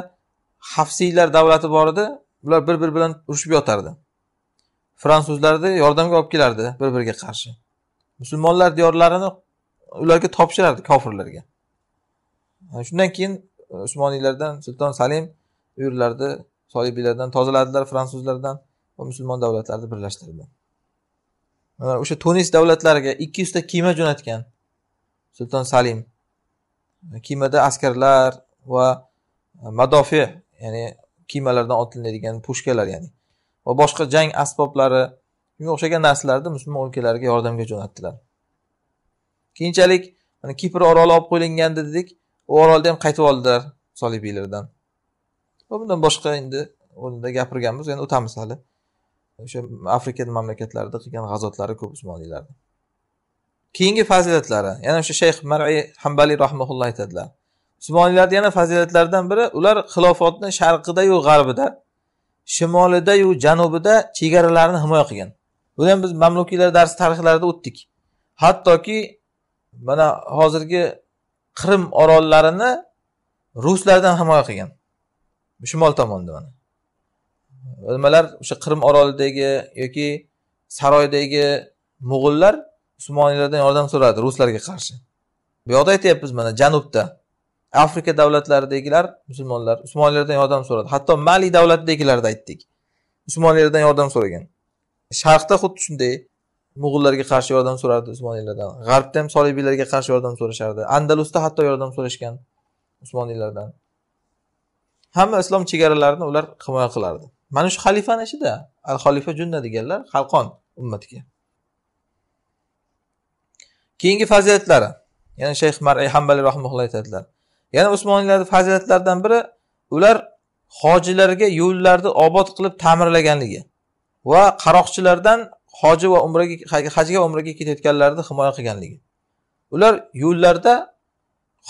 hafsiylar davlati bor edi bular bir biri bilan urushib yotardi fransuzlarni yordamga olib kelardi bir biriga qarshi musulmonlar diyorlarini ularga topshirardi kofirlarga shundan keyin e, usmoniylardan sulton salim uyurlarni solibiylardan tozaladilar fransuzlardan va musulmon davlatlarni birlashtirdi mana o'sha tunis davlatlariga ikki yuzta kema jo'natgan sulton salim kemada askarlar va e, madofe ya'ni kiymalardan otilinadigan pushkalar ya'ni va boshqa jang asboblari shunga o'xshagan narsalarni musulmon o'lkalariga yordamga jo'natdilar keyinchalik mana kipr oroli olib qo'ylingandi dedik u orolni ham qaytib oldilar solibiylardan va bundan boshqa endi o'rnida gapirganmiz endi o'tamiz hali o'sha afrika mamlakatlarida qilgan g'azotlari ko'p usmoniylarni keyingi fazilatlari yana o'sha shayx mar'iy hambaliy rahmaulloh aytadilar usmoniylarni yana fazilatlaridan biri ular xilofotni sharqidayu g'arbida shimolidayu janubida chegaralarini himoya qilgan buni ham biz mamlukiylar darsi tarixlarida o'tdik hattoki mana hozirgi qrim orollarini ruslardan himoya qilgan shimol tomonda mana nimalar o'sha qrim orolidagi yoki saroydagi mo'g'ullar usmoniylardan yordam so'radi ruslarga qarshi bu yoqda aytyapmiz mana janubda afrika davlatlaridagilar musulmonlar usmonlilardan yordam so'radi hatto mali davlatidagilarni aytdik usmonlilardan yordam so'ragan sharqda xuddi shunday mo'g'ullarga qarshi yordam so'rardi usmoniylardan g'arbda ham solibiylarga qarshi yordam so'rashardi andalusda hatto yordam so'rashgan usmoniylardan hamma islom chegaralarini ular himoya qilardi mana shu xalifani ishida al xolifa junna deganlar qalqon ummatga keyingi fazilatlari ya'ni shayx mari hambali rahmaulloh aytadilar yana usmoniylarni fazilatlaridan biri ular hojilarga yo'llarni obod qilib ta'mirlaganligi va qaroqchilardan hoji va umraga hajga umraga ketayotganlarni himoya qilganligi ular yo'llarda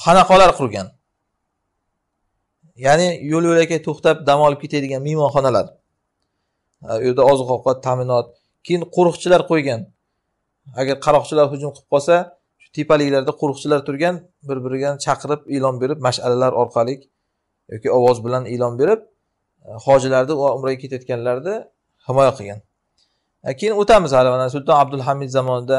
xonaqolar qurgan ya'ni yo'l yo'lakay to'xtab dam olib ketadigan mehmonxonalar u yerda oziq ovqat ta'minot keyin qo'riqchilar qo'ygan agar qaroqchilar hujum qilib qolsa tepaliklarda qo'riqchilar turgan bir biriga chaqirib e'lon berib mash'alalar orqali yoki ovoz bilan e'lon berib e, hojilarni va umraga ketayotganlarni himoya qilgan e, keyin o'tamiz hali mana sulton abdulhamid zamonida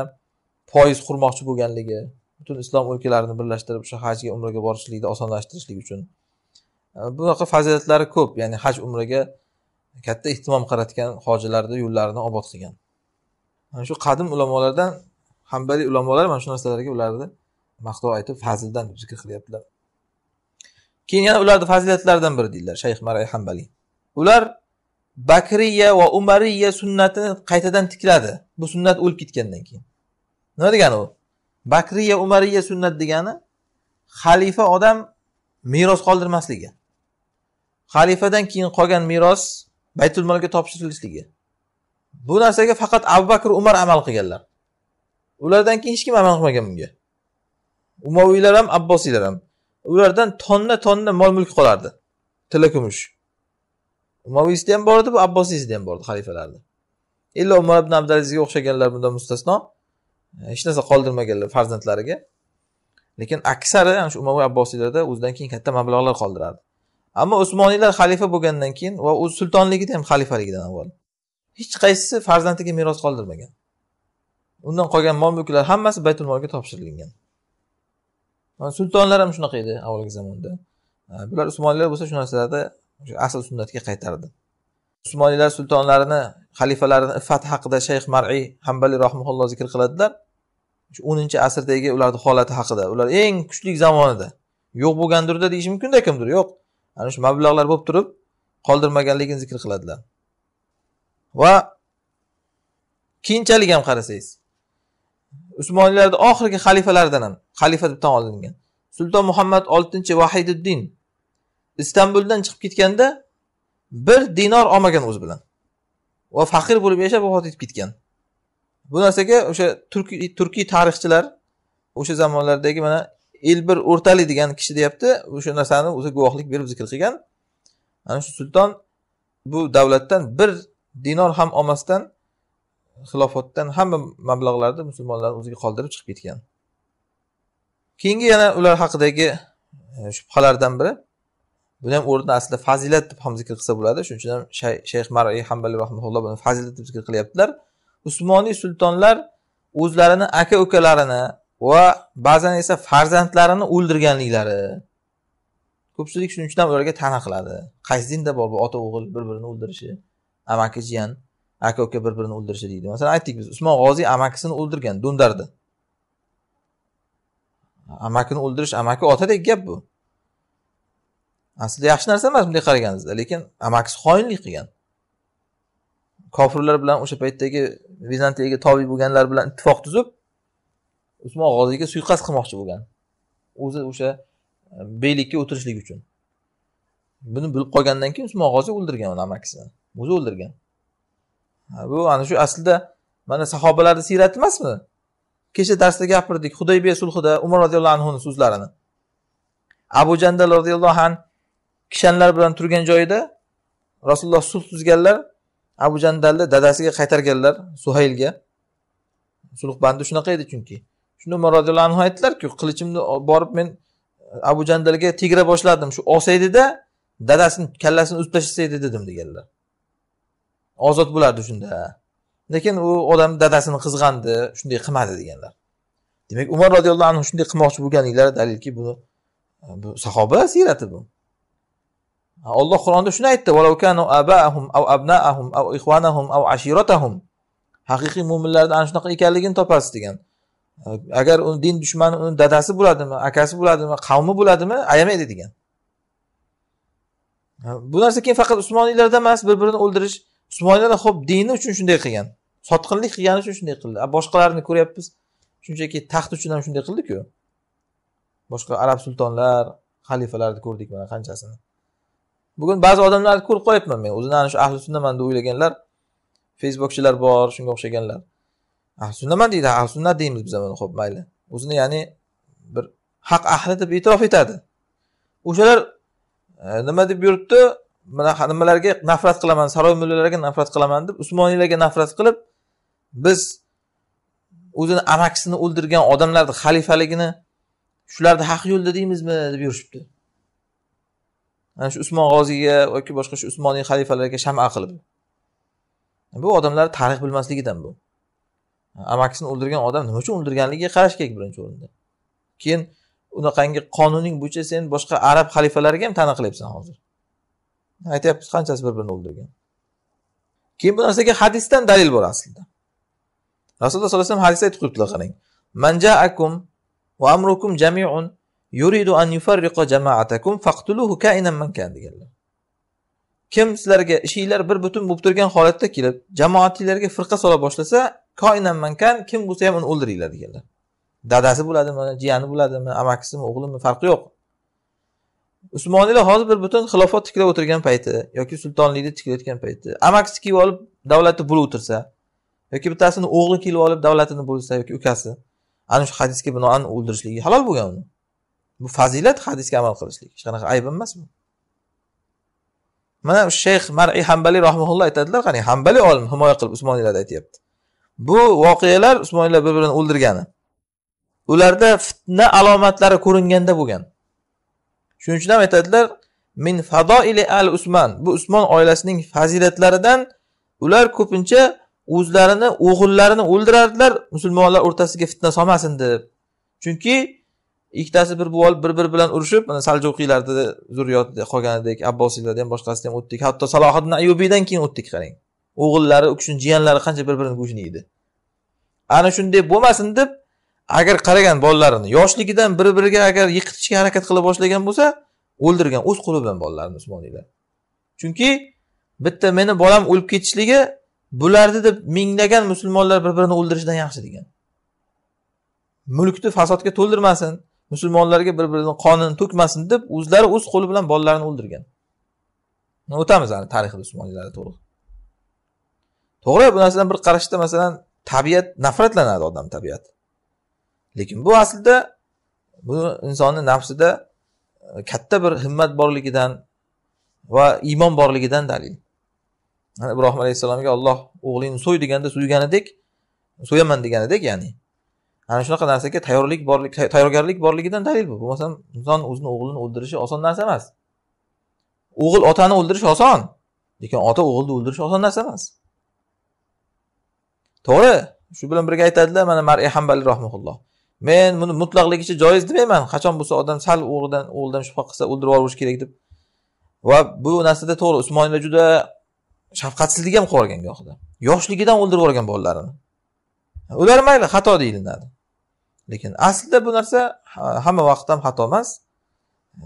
foiz qurmoqchi bo'lganligi butun islom o'lkalarini birlashtirib o'sha hajga umraga borishlikni osonlashtirishlik uchun e, bunaqa fazilatlari ko'p ya'ni haj umraga katta ehtimom qaratgan hojilarni yo'llarini obod qilgan mana shu qadim ulamolardan hambaliy ulamolar mana shu narsalarga ularni maqtov aytib fazldan zikr qilyaptilar keyin yana ularni fazilatlaridan biri deydilar shayx maray hambaliy ular bakriya va umariya sunnatini qaytadan tikladi bu sunnat o'lib ketgandan keyin nima degani u bakriya umariya sunnat degani xalifa odam meros qoldirmasligi xalifadan keyin qolgan meros baytul molga topshirilishligi bu narsaga faqat abu bakr umar amal qilganlar ulardan keyin hech kim amal qilmagan bunga umoviylar ham abbosiylar ham ulardan tonna tonna mol mulk qolardi tilla kumush umoviysida ham bor edi bu abbosiysida ham bor edi xalifalarni illo umar ibn abdulazizga o'xshaganlar bundan mustasno eh, hech narsa qoldirmaganlar farzandlariga lekin aksari ana shu umaviy abbosiylarda o'zidan keyin katta mablag'lar qoldirardi ammo usmoniylar xalifa bo'lgandan keyin va o'z sultonligida ham xalifaligidan avval hech qaysisi farzandiga meros qoldirmagan undan qolgan mol mulklar hammasi baytul molga topshirilgan sultonlar ham shunaqa edi avvalgi zamonda bular usmoniylar bo'lsa shu narsalarni asl sunnatga qaytardi usmoniylar sultonlarini xalifalarini iffati haqida shayx mar'iy hambali rahmaulloh zikr qiladilar o'ninchi asrdagi ularni holati haqida ular eng kuchli zamonida yo'q bo'lgandirda deyish mumkinda kimdir yo'q ana shu mablag'lar bo'lib turib qoldirmaganligini zikr qiladilar va keyinchalik ham qarasangiz usmoniylarni oxirgi xalifalaridan ham xalifa deb tan olingan sulton muhammad oltinchi vahididdin istanbuldan chiqib ketganda bir dinor olmagan o'zi bilan va faqir bo'lib yashab vafot etib ketgan bu narsaga o'sha turkiy turkiy tarixchilar o'sha zamonlardagi mana elbir o'rtali degan kishi deyapti o'sha narsani o'zi guvohlik berib zikr qilgan ana shu sulton bu davlatdan bir dinor ham olmasdan xilofatdan hamma mablag'larni musulmonlar o'ziga qoldirib chiqib ketgan keyingi yana ular haqidagi e, shubhalardan biri buni ham o'rnida aslida fazilat deb ham zikr qilsa bo'ladi shuning uchun ham shayx mari hambali rahmaulloh buni fazilat deb zikr qilyaptilar usmoniy sultonlar o'zlarini aka ukalarini va ba'zan esa farzandlarini o'ldirganliklari ko'pchilik shuning uchun ham ularga tana qiladi qaysi dinda bor bu ota o'g'il bir birini o'ldirishi amaki jiyan aka uka bir birini o'ldirishi deydi masalan aytdik biz usmon g'oziy amakisini o'ldirgan do'ndarda amakini o'ldirish amaki otadek gap bu aslida yaxshi narsa emas bunday qaraganingizda lekin amakisi xoinlik qilgan kofirlar bilan o'sha paytdagi vizantiyaga tobi bo'lganlar bilan ittifoq tuzib usmon g'oziyga suiqasd qilmoqchi bo'lgan o'zi o'sha e, beylikka o'tirishlik uchun buni bilib qolgandan keyin usmon g'oziy o'ldirgan uni amakisini o'zi o'ldirgan bu ana shu aslida mana sahobalarni siyrati emasmi kecha darsda gapirdik hudaybiya sulhida umar roziyallohu anhuni so'zlarini abu jandal roziyallohu an kishanlar bilan turgan joyida rasululloh sulh tuzganlar abu jandalni dadasiga qaytarganlar suhaylga sulh bandi shunaqa edi chunki shunda umar roziyallohu anhu aytdilarku qilichimni borib men e, abu jandalga tegra boshladim shu olsa edida dadasini kallasini uzib tashlasa edi dedim deganlar ozod bo'lardi shunda lekin u odam dadasini qizg'andi shunday qilmadi deganlar demak umar roziyallohu anhu shunday qilmoqchi bo'lganliklari dalilki bu bu sahoba siyrati bu olloh qur'onda shuni aytdi haqiqiy mo'minlarni ana shunaqa ekanligini topasiz degan agar uni din dushmani uni dadasi bo'ladimi akasi bo'ladimi qavmi bo'ladimi ayamaydi degan bu narsa keyin faqat usmoniylarda emas bir birini o'ldirish usmoniylar ho'p dini uchun shunday qilgan sotqinlik qilgani uchun shunday qildi boshqalarni ko'ryapmiz shunchaki taxt uchun ham shunday qildiku boshqa arab sultonlar xalifalarni ko'rdik mana qanchasini bugun ba'zi odamlarni ko'rib qolyapman men o'zini ana shu ahli sunnaman deb o'ylaganlar facebookchilar bor shunga o'xshaganlar ahli sunnaman deydi ahli sunnat deymiz biz ho'p mayli o'zini ya'ni bir haq ahli deb e'tirof etadi o'shalar e, nima deb yuribdi nimalarga nafrat qilaman saroy mullalariga nafrat qilaman deb usmoniylarga nafrat qilib biz o'zini amakisini o'ldirgan odamlarni xalifaligini shularni haq yo'lida deymizmi deb yurishibdi ana shu usmon g'oziyga yoki boshqa shu usmoniy xalifalarga shama qilib bu odamlar tarix bilmasligidan bu amakisini o'ldirgan odam nima uchun o'ldirganligiga qarash kerak birinchi o'rinda keyin unaqangi qonuning bo'yicha sen boshqa arab xalifalariga ham tana qilyapsan hozir aytyapmiz qanchasi bir birini o'ldirgan keyin bu narsaga hadisdan dalil bor aslida rasululloh sollallohu alayhi vasallam hadisda aytib qo'yibdilar qarang manjaakum va amrukum jamiun yuridu an yufarriqa jamaatakum faqtuluhu kainan man kan deganlar kim sizlarga ishinglar bir butun bo'lib turgan holatda kelib jamoatinglarga firqa sola boshlasa koinan kan kim bo'lsa ham uni o'ldiringlar deganlar dadasi bo'ladimi jiyani bo'ladimi amakisimi o'g'limi farqi yo'q usmoniylar hozir bir butun xilofat tiklab o'tirgan payti yoki sultonlikni tiklayotgan payti amakisi kiyib olib davlatni bo'lib o'tirsa yoki bittasini o'g'li kelib olib davlatini bo'lsa yoki ukasi ana shu hadisga binoan o'ldirishligi halol bo'lgan uni bu fazilat hadisga amal qilishlik hech qanaqa ayb emas bu mana shayx mari hambali rahmaulloh aytadilar qarang hambali olim himoya qilib usmoniylarni aytyapti bu voqealar usmoniylar bir birini o'ldirgani ularda fitna alomatlari ko'ringanda bo'lgan shuning uchun ham aytadilar min fadoili al usman bu usmon oilasining fazilatlaridan ular ko'pincha o'zlarini o'g'illarini o'ldirardilar musulmonlar o'rtasiga fitna solmasin deb chunki ikkitasi bir bo'lib bir biri bilan urushib mana saljuqiylarni zurriyotida qolganidek abbosiylarda ham boshqasida ham o'tdik hatto salohiddin ayubiydan keyin o'tdik qarang o'g'illari u kishini jiyanlari qancha bir birini go'shtini yeydi ana shunday bo'lmasin deb agar qaragan bolalarini yoshligidan bir biriga agar yiqitishga harakat qila boshlagan bo'lsa o'ldirgan o'z qo'li bilan bolalarini usmoniylar chunki bitta meni bolam o'lib ketishligi bularni deb minglagan musulmonlar bir birini o'ldirishdan yaxshi degan mulkni fasodga to'ldirmasin musulmonlarga bir birini qonini to'kmasin deb o'zlari o'z qo'li bilan bolalarini o'ldirgan o'tamiz ani tarixi usmoniylarni to'liq to'g'ri bu narsadan bir qarashda masalan tabiat nafratlanadi odam tabiati lekin bu aslida bu insonni nafsida e, katta bir himmat borligidan va iymon borligidan dalil yani ibrohim alayhissalomga olloh o'g'lingni so'y deganda so'yganidek so'yaman deganidek ya'ni ana shunaqa narsaga tayyorlik borlik tayyorgarlik borligidan dalil bu bo'lmasam inson o'zini o'g'lini o'ldirishi oson narsa emas o'g'il otani o'ldirish oson lekin ota o'g'ilni o'ldirish oson narsa emas to'g'ri shu bilan birga aytadilar mana mar hambali rahmaulloh men buni mutlaqligicha joiz demayman qachon bo'lsa odam sal o'g'lidan o'g'lidan shubha qilsa o'ldirib yuborish kerak deb va bu narsada to'g'ri usmoniylar juda shafqatsizlik ham qilib yuborgan gohida yoshligidan o'ldirib yuborgan bolalarini ular mayli xato deyilinadi lekin aslida bu narsa hamma vaqt ham xato emas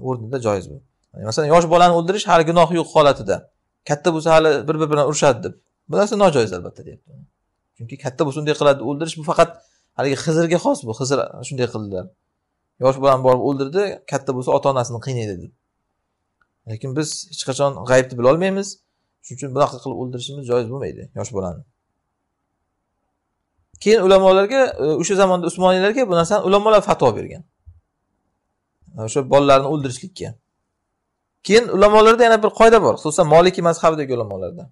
o'rnida joiz bu masalan yosh bolani o'ldirish hali gunohi yo'q holatida katta bo'lsa hali bir biri bilan urushadi deb bu narsa nojoiz albatta deyapti chunki katta bo'lsa unday qiladi o'ldirish bu faqat haligi xizrga xos bu xizr shunday qildilar yosh bolani borib o'ldirdi katta bo'lsa ota onasini qiynaydi deb lekin biz hech qachon g'aybni bilolmaymiz shuning uchun bunaqa qilib o'ldirishimiz joiz bo'lmaydi yosh bolani keyin ulamolarga e, o'sha zamonda usmoniylarga bu narsani ulamolar fatvo bergan e, o'sha bolalarni o'ldirishlikka keyin ulamolarda yana bir qoida bor xususan molikiy mazhabidagi ulamolarda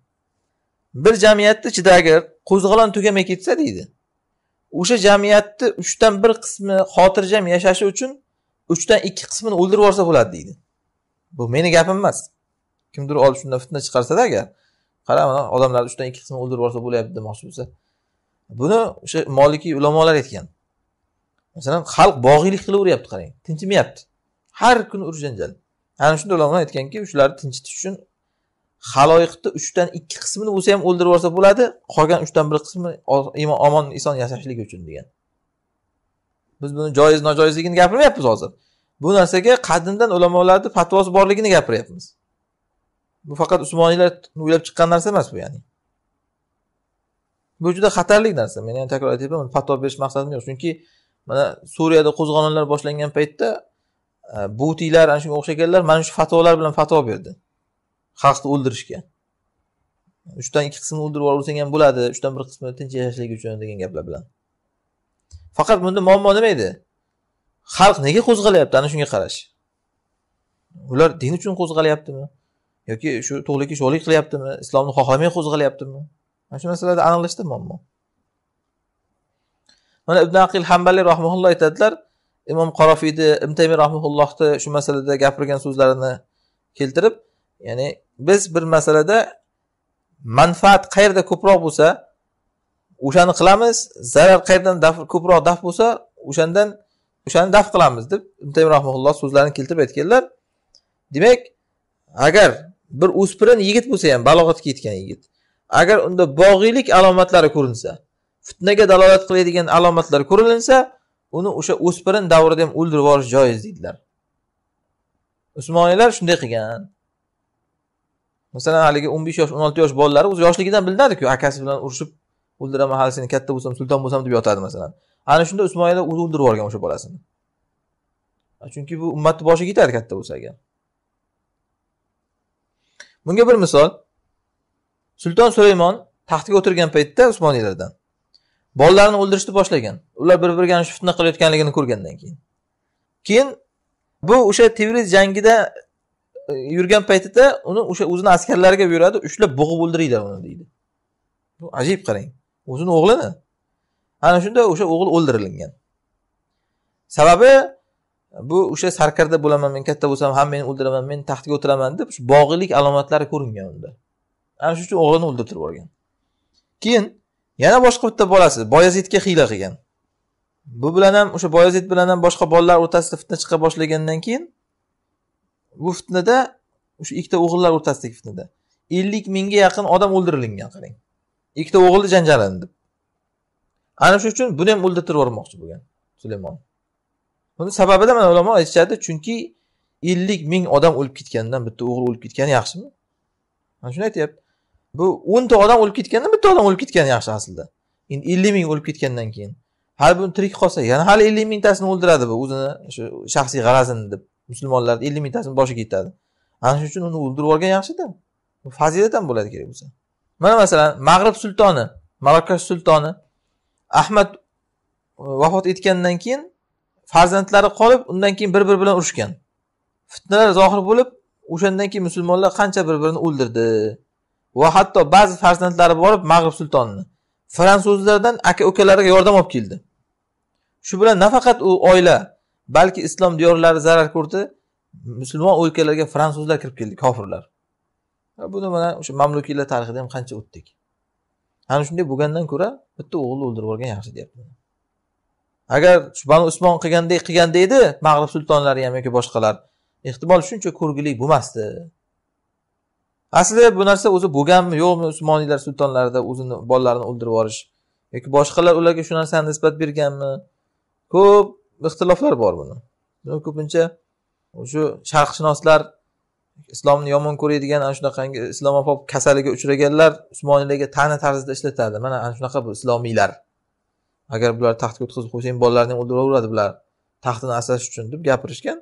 bir jamiyatni ichida agar qo'zg'olon tugamay ketsa deydi o'sha jamiyatni uchdan bir qismi xotirjam yashashi uchun uchdan ikki qismini o'ldirib yuborsa bo'ladi deydi bu meni gapim emas kimdir olib shundan fitna chiqarsada agar qara mana odamlarni uchdan ikki qismini o'ldirib yuborsa bo'lyapti demoqchi bo'lsa buni o'sha molikiy ulamolar aytgan masalan xalq bog'iylik qilaveryapti qarang tinchimayapti har kuni urush janjal ana shunda ulamolar aytganki shularni tinchitish uchun haloyiqni uchdan ikki qismini o'zi ham o'ldirib yuborsa bo'ladi qolgan uchdan bir qismi iymon omon inson yashashligi uchun degan biz buni joiz nojoizligini gapirmayapmiz hozir bu narsaga qadimdan ulamolarni fatvosi borligini gapiryapmiz bu faqat usmoniylar o'ylab chiqqan narsa emas bu ya'ni bu juda xatarli narsa men ham takror aytyapman fatvo berish maqsadim yo'q chunki mana suriyada qo'zg'olonlar boshlangan paytda e, butiylar ana shunga o'xshaganlar mana shu fatvolar bilan fatvo berdi xalqni o'ldirishga uchdan ikki qismini o'ldirib yuborsang ham bo'ladi uchdan bir qismini tinch yashashlik uchun degan gaplar bilan faqat bunda muammo nima edi xalq nega qo'zg'alyapti ana shunga qarash ular din uchun qo'zg'alyaptimi yoki shu tug'likka sho'lik qilyaptimi islomni xohlamay qo'zg'alyaptimi mana shu narsalarni aniqlashda muammo mana ibn aqil hambali rahmaulloh aytadilar imom qorofiyni ibn rahmullohni shu masalada gapirgan so'zlarini keltirib ya'ni biz bir masalada manfaat qayerda ko'proq bo'lsa o'shani qilamiz zarar qayerdan daf, ko'proq daf bo'lsa o'shandan o'shani daf qilamiz deb ibn so'zlarini keltirib aytganlar demak agar bir o'spirin yigit bo'lsa ham balog'atga yetgan yigit agar unda bog'iylik alomatlari ko'rinsa fitnaga dalolat qiladigan alomatlar ko'rinsa uni o'sha o'spirin davrida ham o'ldirib yuborish joiz deydilar usmoniylar shunday qilgan masalan haligi o'n besh yosh o'n olti yosh bolalari o'zi yoshligidan bilinadiku akasi bilan urushib o'ldiraman hali seni katta bo'lsam sulton bo'lsam deb yotadi masalan ana shunda usmoyada o'zi o'ldirib yuborgan o'sha bolasini chunki bu ummatni boshiga yetadi katta bo'lsa agar bunga bir misol sulton sulaymon taxtga o'tirgan paytda usmoniylardan bolalarini o'ldirishni boshlagan ular bir biriga fitna qilayotganligini ko'rgandan keyin keyin bu o'sha tevriz jangida yurgan paytida uni o'sha o'zini askarlariga buyuradi ushlab bo'g'ib o'ldiringlar uni deydi bu ajib qarang o'zini o'g'lini ana shunda o'sha o'g'il o'ldirilgan sababi bu o'sha sarkarda bo'laman men katta bo'lsam ham meni o'ldiraman men taxtga o'tiraman deb shu bog'iylik alomatlari ko'ringan unda ana shuning uchun o'g'lini o'ldirtirib yuborgan keyin yana boshqa bitta bolasi boyazidga hiyla qilgan bu bilan ham o'sha boyazid bilan ham boshqa bolalar o'rtasida fitna chiqa boshlagandan keyin bu fitnada o'sha ikkita o'g'illar o'rtasidagi fitnada ellik mingga yaqin odam o'ldirilgan qarang ikkita o'g'ilni janjalini deb ana shu uchun buni ham o'ldirtirib yubormoqchi bo'lgan sulaymon buni sababida mana ulamo aytishadi chunki ellik ming odam o'lib ketgandan bitta o'g'il o'lib ketgani yaxshimi mana shuni aytyapti bu o'nta odam o'lib ketgandan bitta odam o'lib ketgani yaxshi aslida endi ellik ming o'lib ketgandan keyin hali buni tirik qolsa yana hali ellik mingtasini o'ldiradi bu o'zini shu shaxsiy g'arazini deb musulmonlarni ellik mingtasini boshiga ketadi ana shuning uchun uni o'ldirib yuborgan yaxshida fazilat ham bo'ladi kerak bo'lsa mana masalan mag'rib sultoni marokash sultoni ahmad e, vafot etgandan keyin farzandlari qolib undan keyin bir biri bilan urushgan fitnalar zohir bo'lib o'shandan keyin musulmonlar qancha bir birini o'ldirdi va hatto ba'zi farzandlari borib mag'rib sultonini fransuzlardan aka ukalariga yordam olib keldi shu bilan nafaqat u oila balki islom diyorlari zarar ko'rdi musulmon o'lkalarga fransuzlar kirib keldi kofirlar buni mana o'sha mamlukiylar tarixida ham qancha o'tdik ana shunday bo'lgandan ko'ra bitta o'g'ilni o'ldirib yuborgan yaxshi deyapti agar banu usmon qilgandek qilganda edi mag'rib sultonlari ham yoki boshqalar ehtimol shuncha ko'rgili bo'lmasdi aslida bu narsa o'zi bo'lganmi yo'qmi usmoniylar sultonlarida o'zini bolalarini o'ldirib yuborish yoki boshqalar ularga shu narsani nisbat berganmi ko'p ixtiloflar bor buni ko'pincha shu sharqshunoslar islomni yomon ko'radigan ana shunaqangi islomofob kasaliga uchraganlar usmoniylarga tana tarzida ishlatadi mana ana shunaqa bu islomiylar agar bular taxtga o'tkazib qo'ysang bolalarini ham o'ldiraveradi bular taxtini asrash uchun deb gapirishgan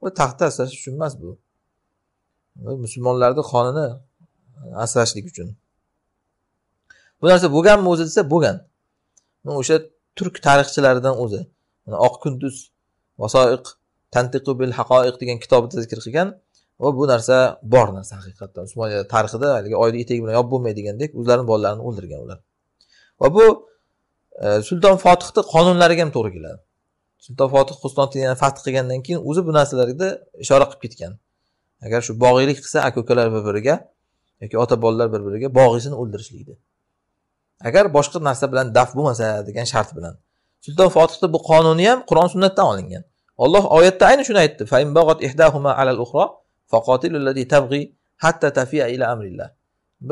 bu taxtni asrash uchun emas bu musulmonlarni qonini asrashlik uchun bu narsa bo'lganmi o'zi desa bo'lgan o'sha turk tarixchilaridan o'zi oq kunduz vasoiq tantiqu bil haqoiq degan kitobida zikr qilgan va bu narsa bor narsa haqiqatdan usmoniya tarixida haligi oyni etagi bilan yopib bo'lmaydi degandek o'zlarini bolalarini o'ldirgan ular va bu e, sulton fotihni qonunlariga ham to'g'ri keladi sulton fotih qustontiniyani fath qilgandan keyin o'zi bu narsalarga ishora qilib ketgan agar shu bog'iylik qilsa aka ukalar bir biriga yoki ota bolalar bir biriga bog'iysini o'ldirishlikdi agar boshqa narsa bilan daf bo'lmasa degan shart bilan sulton fotihda bu qonuni ham qur'on sunnatdan olingan olloh oyatda ayni shuni aytdi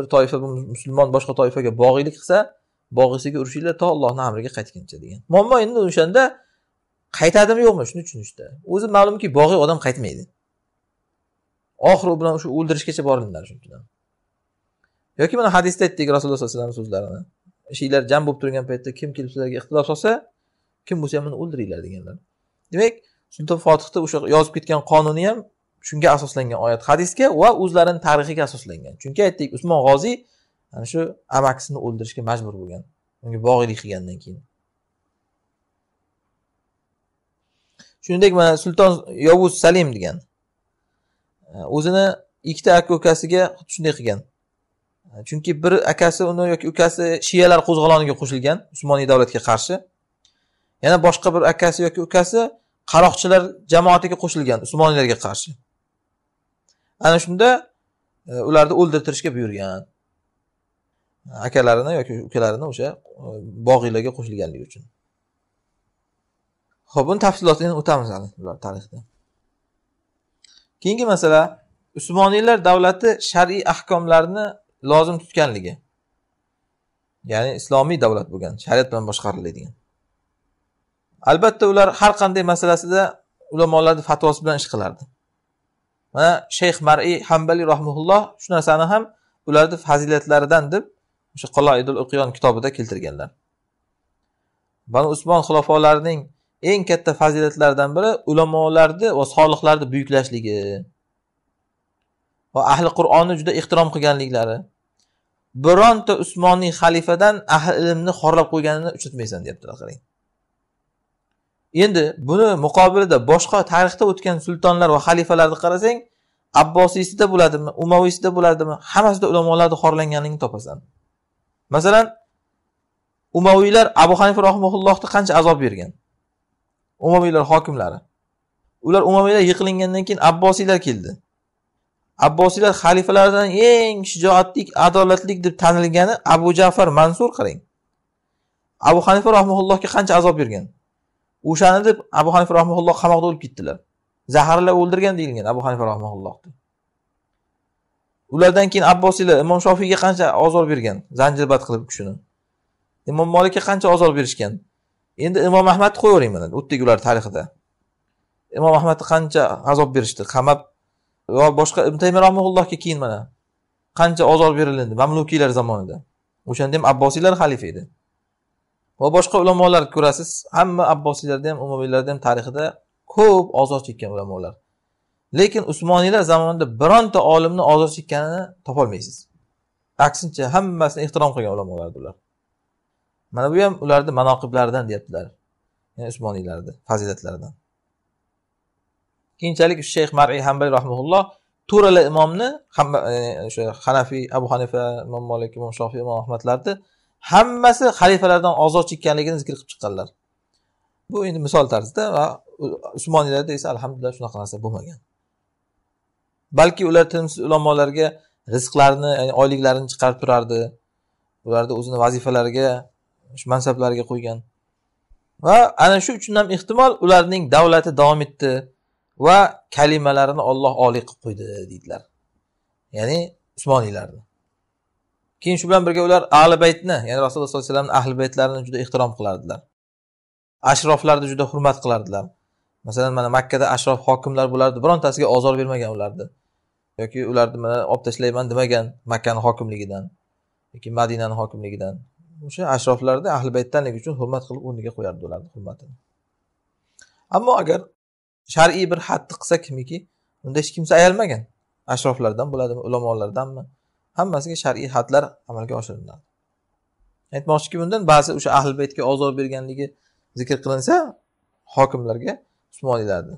bir toifa musulmon boshqa toifaga bog'iylik qilsa bog'isiga urishinglar to allohni amriga qaytguncha degan muammo endi o'shanda qaytadimi yo'qmi shuni tushunishda o'zi ma'lumki bog'iy odam qaytmaydi oxiri u bilan o'sha o'ldirishgacha boriladi shundan yoki mana hadisda aytdik rasululloh sallallohu alayhi vasallam so'zlarini ishinglar jam bo'lib turgan paytda kim kelib sizlarga ixtilof solsa kim bo'lsa ham uni o'ldiringlar deganlar demak shunda fotihda o'sha yozib ketgan qonuni ham shunga asoslangan oyat hadisga va o'zlarini tarixiga asoslangan chunki aytdik usmon g'oziy ana shu amakisini o'ldirishga majbur bo'lgan unga bog'iylik qilgandan keyin shuningdek mana sulton yovuz salim degan e, o'zini ikkita aka ukasiga xuddi shunday qilgan e, chunki bir akasi uni yoki ukasi shiyalar qo'zg'oloniga qo'shilgan usmoniy davlatga qarshi yana boshqa bir akasi yoki ukasi qaroqchilar jamoatiga qo'shilgan usmoniylarga qarshi ana shunda e, ularni o'ldirtirishga buyurgan akalarini yoki ukalarini o'sha e, bog'iylarga qo'shilganligi uchun ho'p buni tafsilotini o'tamiz hali tarixda keyingi masala usmoniylar davlati shar'iy ahkomlarni lozim tutganligi ya'ni islomiy davlat bo'lgan shariat bilan boshqariladigan albatta ular har qanday masalasida ulamolarni fatvosi bilan ish qilardi mana shayx mar'iy hambali rahmulloh shu narsani ham ularni fazilatlaridan deb o'sha qaloidul uqiyon kitobida keltirganlar banu usmon xulofolarining eng katta fazilatlaridan biri ulamolarni va solihlarni buyuklashligi va ahli qur'onni juda ehtirom qilganliklari bironta usmoniy xalifadan ahli ilmni xorlab qo'yganini uchratmaysan deyaptilar qarang endi buni muqobilida boshqa tarixda o'tgan sultonlar va xalifalarni qarasang abbosiysida bo'ladimi umaviysida bo'ladimi hammasida ulamolarni xorlanganligini topasan masalan umaviylar abu hanifa rahmaullohni qancha azob bergan umaviylar hokimlari ular umaviylar yiqilingandan keyin abbosiylar keldi abbosiylar xalifalardan eng shijoatli adolatlik deb tanilgani abu jafar mansur qarang abu hanifa rahmaullohga qancha azob bergan o'shani deb abu hanifa rahmaulloh qamoqda o'lib ketdilar zaharlab o'ldirgan deyilgan abu hanifa rahmaullohni ulardan keyin abbosiylar imom shofiyga qancha ozor bergan zanjirbat qilib kishini imom molikka qancha ozor berishgan endi imom ahmadni qo'yavering mana u yerdagi ular tarixida imom ahmadni qancha azob berishdi qamab va boshqa ibn taymiy rahmaullohga keyin mana qancha ozor berilindi mamlukiylar zamonida o'shanda ham abbosiylar xalifa edi va boshqa ulamolar ko'rasiz hamma abbosiylarda ham umaviylarda ham tarixida ko'p ozor chekkan ulamolar lekin usmoniylar zamonida bironta olimni ozor chekkanini topolmaysiz aksincha hammasini ehtirom qilgan ulamolar ular mana bu ham ularni manoqiblaridan deyaptilar ya'ni usmoniylarni fazilatlaridan keyinchalik shayx mariy hambay rahmulloh to'rala imomni e, o'sha hanafiy abu hanifa imom molik imom shofiy imom ahmadlarni hammasi xalifalardan ozod chekkanligini zikr qilib chiqqanlar bu endi misol tarzida va usmoniylarda esa alhamdulillah shunaqa narsa bo'lmagan balki ular tinimsiz ulamolarga rizqlarini ya'ni oyliklarini chiqarib turardi ularni o'zini vazifalariga shu mansablariga qo'ygan va ana shu uchun ham ehtimol ularning davlati davom etdi va kalimalarini olloh oliy qilib qo'ydi deydilar ya'ni usmoniylarni keyin shu bilan birga ular ahli baytni ya'ni rasululloh sollallohu alayhi vasallamni ahli baytlarini juda ehtirom qilardilar ashroflarni juda hurmat qilardilar masalan mana makkada ashrof hokimlar bo'lardi birontasiga ozor bermagan ularni yoki ularni mana olib tashlayman demagan makkani hokimligidan yoki madinani hokimligidan o'sha ashroflarni ahli baytdanligi uchun hurmat qilib o'rniga qo'yardi ularni hurmatini ammo agar shar'iy bir hadni qilsa kimiki unda hech kimsa ayalmagan ashroflardan bo'ladimi ulamolardanmi hammasiga shar'iy hadlar amalga oshiriladi aytmoqchiki bundan ba'zi o'sha ahli baytga ozor berganligi zikr qilinsa hokimlarga usmoniylarni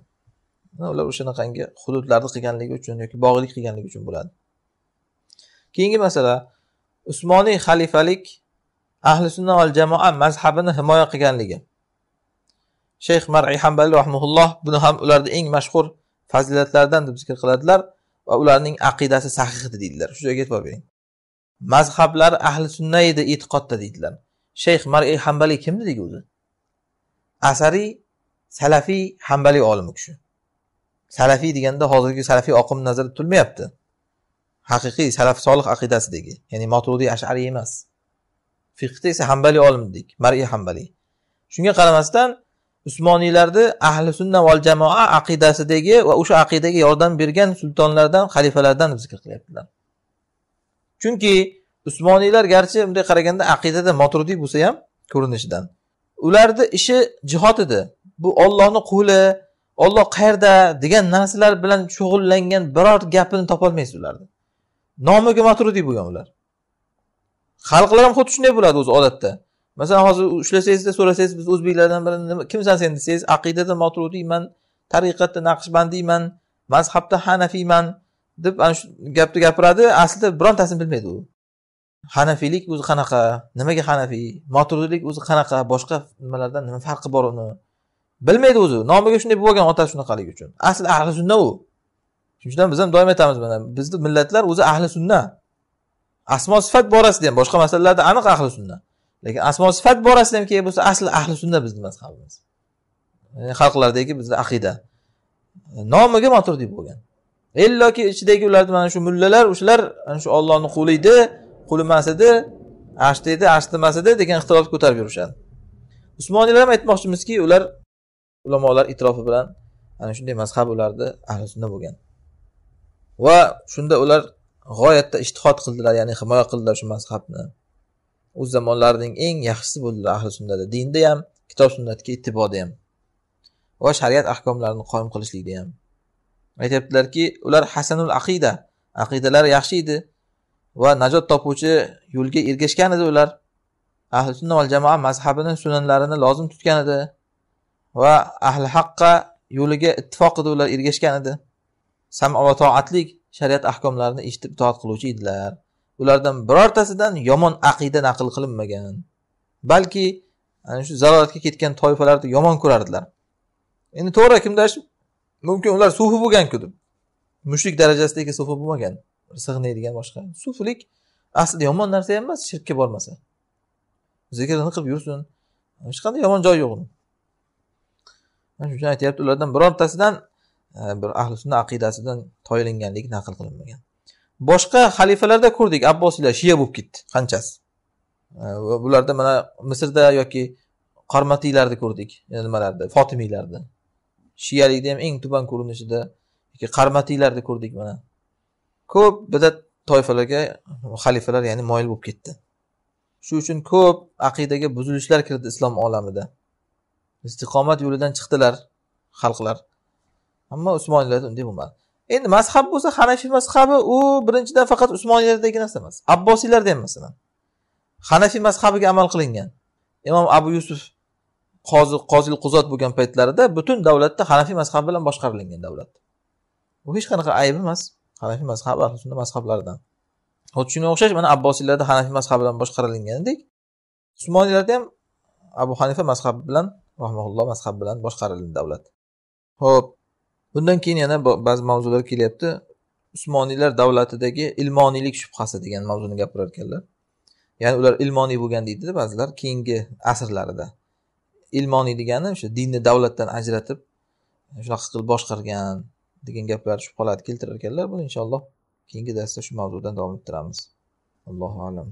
ular o'shanaqangi hududlarni qilganligi uchun yoki bog'liq qilganligi uchun bo'ladi keyingi masala usmoniy xalifalik ahli sunna va jamoa mazhabini himoya qilganligi shayx mar'i hambali rahmulloh buni ham ularni eng mashhur fazilatlaridan deb zikr qiladilar va ularning aqidasi sahih deydilar shu joyga e'tibor bering mazhablar ahli sunna edi e'tiqodda deydilar shayx mari hambali kim dedik o'zi asariy salafiy hambali olimi kishi salafiy deganda hozirgi salafiy oqim nazarda tutilmayapti haqiqiy salaf solih aqidasidagi ya'ni motudiy ashariy emas fiqda esa hambali olim dedik mari hambali shunga qaramasdan usmoniylarni ahli sunna val jamoa aqidasidagi va o'sha aqidaga yordam bergan sultonlardan xalifalardan zikr qilyaptilar chunki usmoniylar garchi bunday qaraganda aqidada motrudiy bo'lsa ham ko'rinishidan ularni ishi jihod edi bu ollohni quli olloh qayerda degan narsalar bilan shug'ullangan biror gapini topolmaysiz ularni nomiga motrudiy bo'lgan ular xalqlar ham xuddi shunday bo'ladi o'zi odatda masalan hozir ushlasangizda so'rasangiz biz o'zbeklardan biri kimsan sen desangiz aqidada moturudiyman tariqatda naqshbandiyman mazhabda hanafiyman deb ana shu gapni gapiradi aslida birontasini bilmaydi u hanafiylik o'zi qanaqa nimaga hanafiy moturudiylik o'zi qanaqa boshqa nimalardan nima farqi bor uni bilmaydi o'zi nomiga shunday bo'lgan otasi shunaqaligi uchun asli ahli sunna u shuning uchun biz ham doim aytamiz mana bizni millatlar o'zi ahli sunna asmo sifat borasida ham boshqa masalalarda aniq ahli sunna lekin asmo sifat borasida ham kerak bo'lsa asli ahli sunna bizni mazhabimiz ya'ni xalqlardagi bizni aqida nomiga moturdiy bo'lgan illoki ichidagi ularni mana shu mullalar o'shalar ana shu ollohni quli edi quli emas edi arshda edi arshda emas edi degan ixtirofni ko'tarib yurishadi usmoniylar ham aytmoqchimizki ular ulamolar itrofi bilan ana shunday mazhab ularni ahli sunna bo'lgan va shunda ular g'oyatda ishtihod qildilar ya'ni himoya qildilar shu mazhabni o'z zamonlarining eng yaxshisi bo'ldilar ahli sunnada dinda ham kitob sunnatga e'tiborda ham va shariat ahkomlarini qoyim qilishlikda ham aytyaptilarki ular hasanul aqida aqidalari yaxshi edi va najot topuvchi yo'lga ergashgan edi ular ahli sunna val jamoa mazhabini sunanlarini lozim tutgan edi va ahli haqqa yo'liga ittifoq ittifoqida ular ergashgan edi samo va toatlik shariat ahkomlarini eshitib itoat qiluvchi edilar ulardan birortasidan yomon aqida naql qilinmagan balki ana shu zalolatga ketgan toifalarni yomon ko'rardilar endi to'g'ri kimdir mumkin ular sufi bo'lganku deb mushrik darajasidagi sufi bo'lmagan sig'inaydigan boshqa sufilik aslida yomon narsa ham emas shirkka bormasa zikrini qilib yursin hech qanday yomon joyi yo'q uni shuning uchun aytyapti ulardan birortasidan e, bir ahli sunna aqidasidan toylinganlik naql qilinmagan boshqa xalifalarda ko'rdik abbosiylar shiya bo'lib ketdi qanchasi bularda mana misrda yoki qarmatiylarni ko'rdik nimalarda fotimiylarni shiyalikni ham eng tuban ko'rinishida yoki qarmatiylarni ko'rdik mana ko'p bidat toifalarga xalifalar ya'ni moyil bo'lib ketdi shu uchun ko'p aqidaga buzilishlar kirdi islom olamida istiqomat yo'lidan chiqdilar xalqlar ammo usmoniylarda unday bo'lmadi endi mazhab bo'lsa hanafiy mazhabi u birinchidan faqat usmoniylardagi narsa emas abbosiylarda ham masalan hanafiy mazhabiga amal qilingan imom abu yusuf qozi qozil quzot bo'lgan paytlarida butun davlatda hanafiy mazhab bilan boshqarilgan davlat bu hech qanaqa ayb emas hanafiy mazhabi ahli sunna mazhablaridan xuddi shunga o'xshash mana abbosiylarda hanafiy mazhab bilan boshqarilgandek usmoniylarda ham abu hanifa mazhabi bilan rahmaulloh mazhabi bilan boshqarilgan davlat ho'p bundan keyin yana ba'zi mavzular kelyapti usmoniylar davlatidagi ilmoniylik shubhasi degan mavzuni gapirar ekanlar ya'ni ular ilmoniy bo'lgan deydida ba'zilar keyingi asrlarida ilmoniy degani o'sha dinni davlatdan ajratib shunaqa qilib boshqargan degan gaplar shubhalarni keltirar ekanlar buni inshaalloh keyingi darsda shu mavzudan davom ettiramiz allohu alam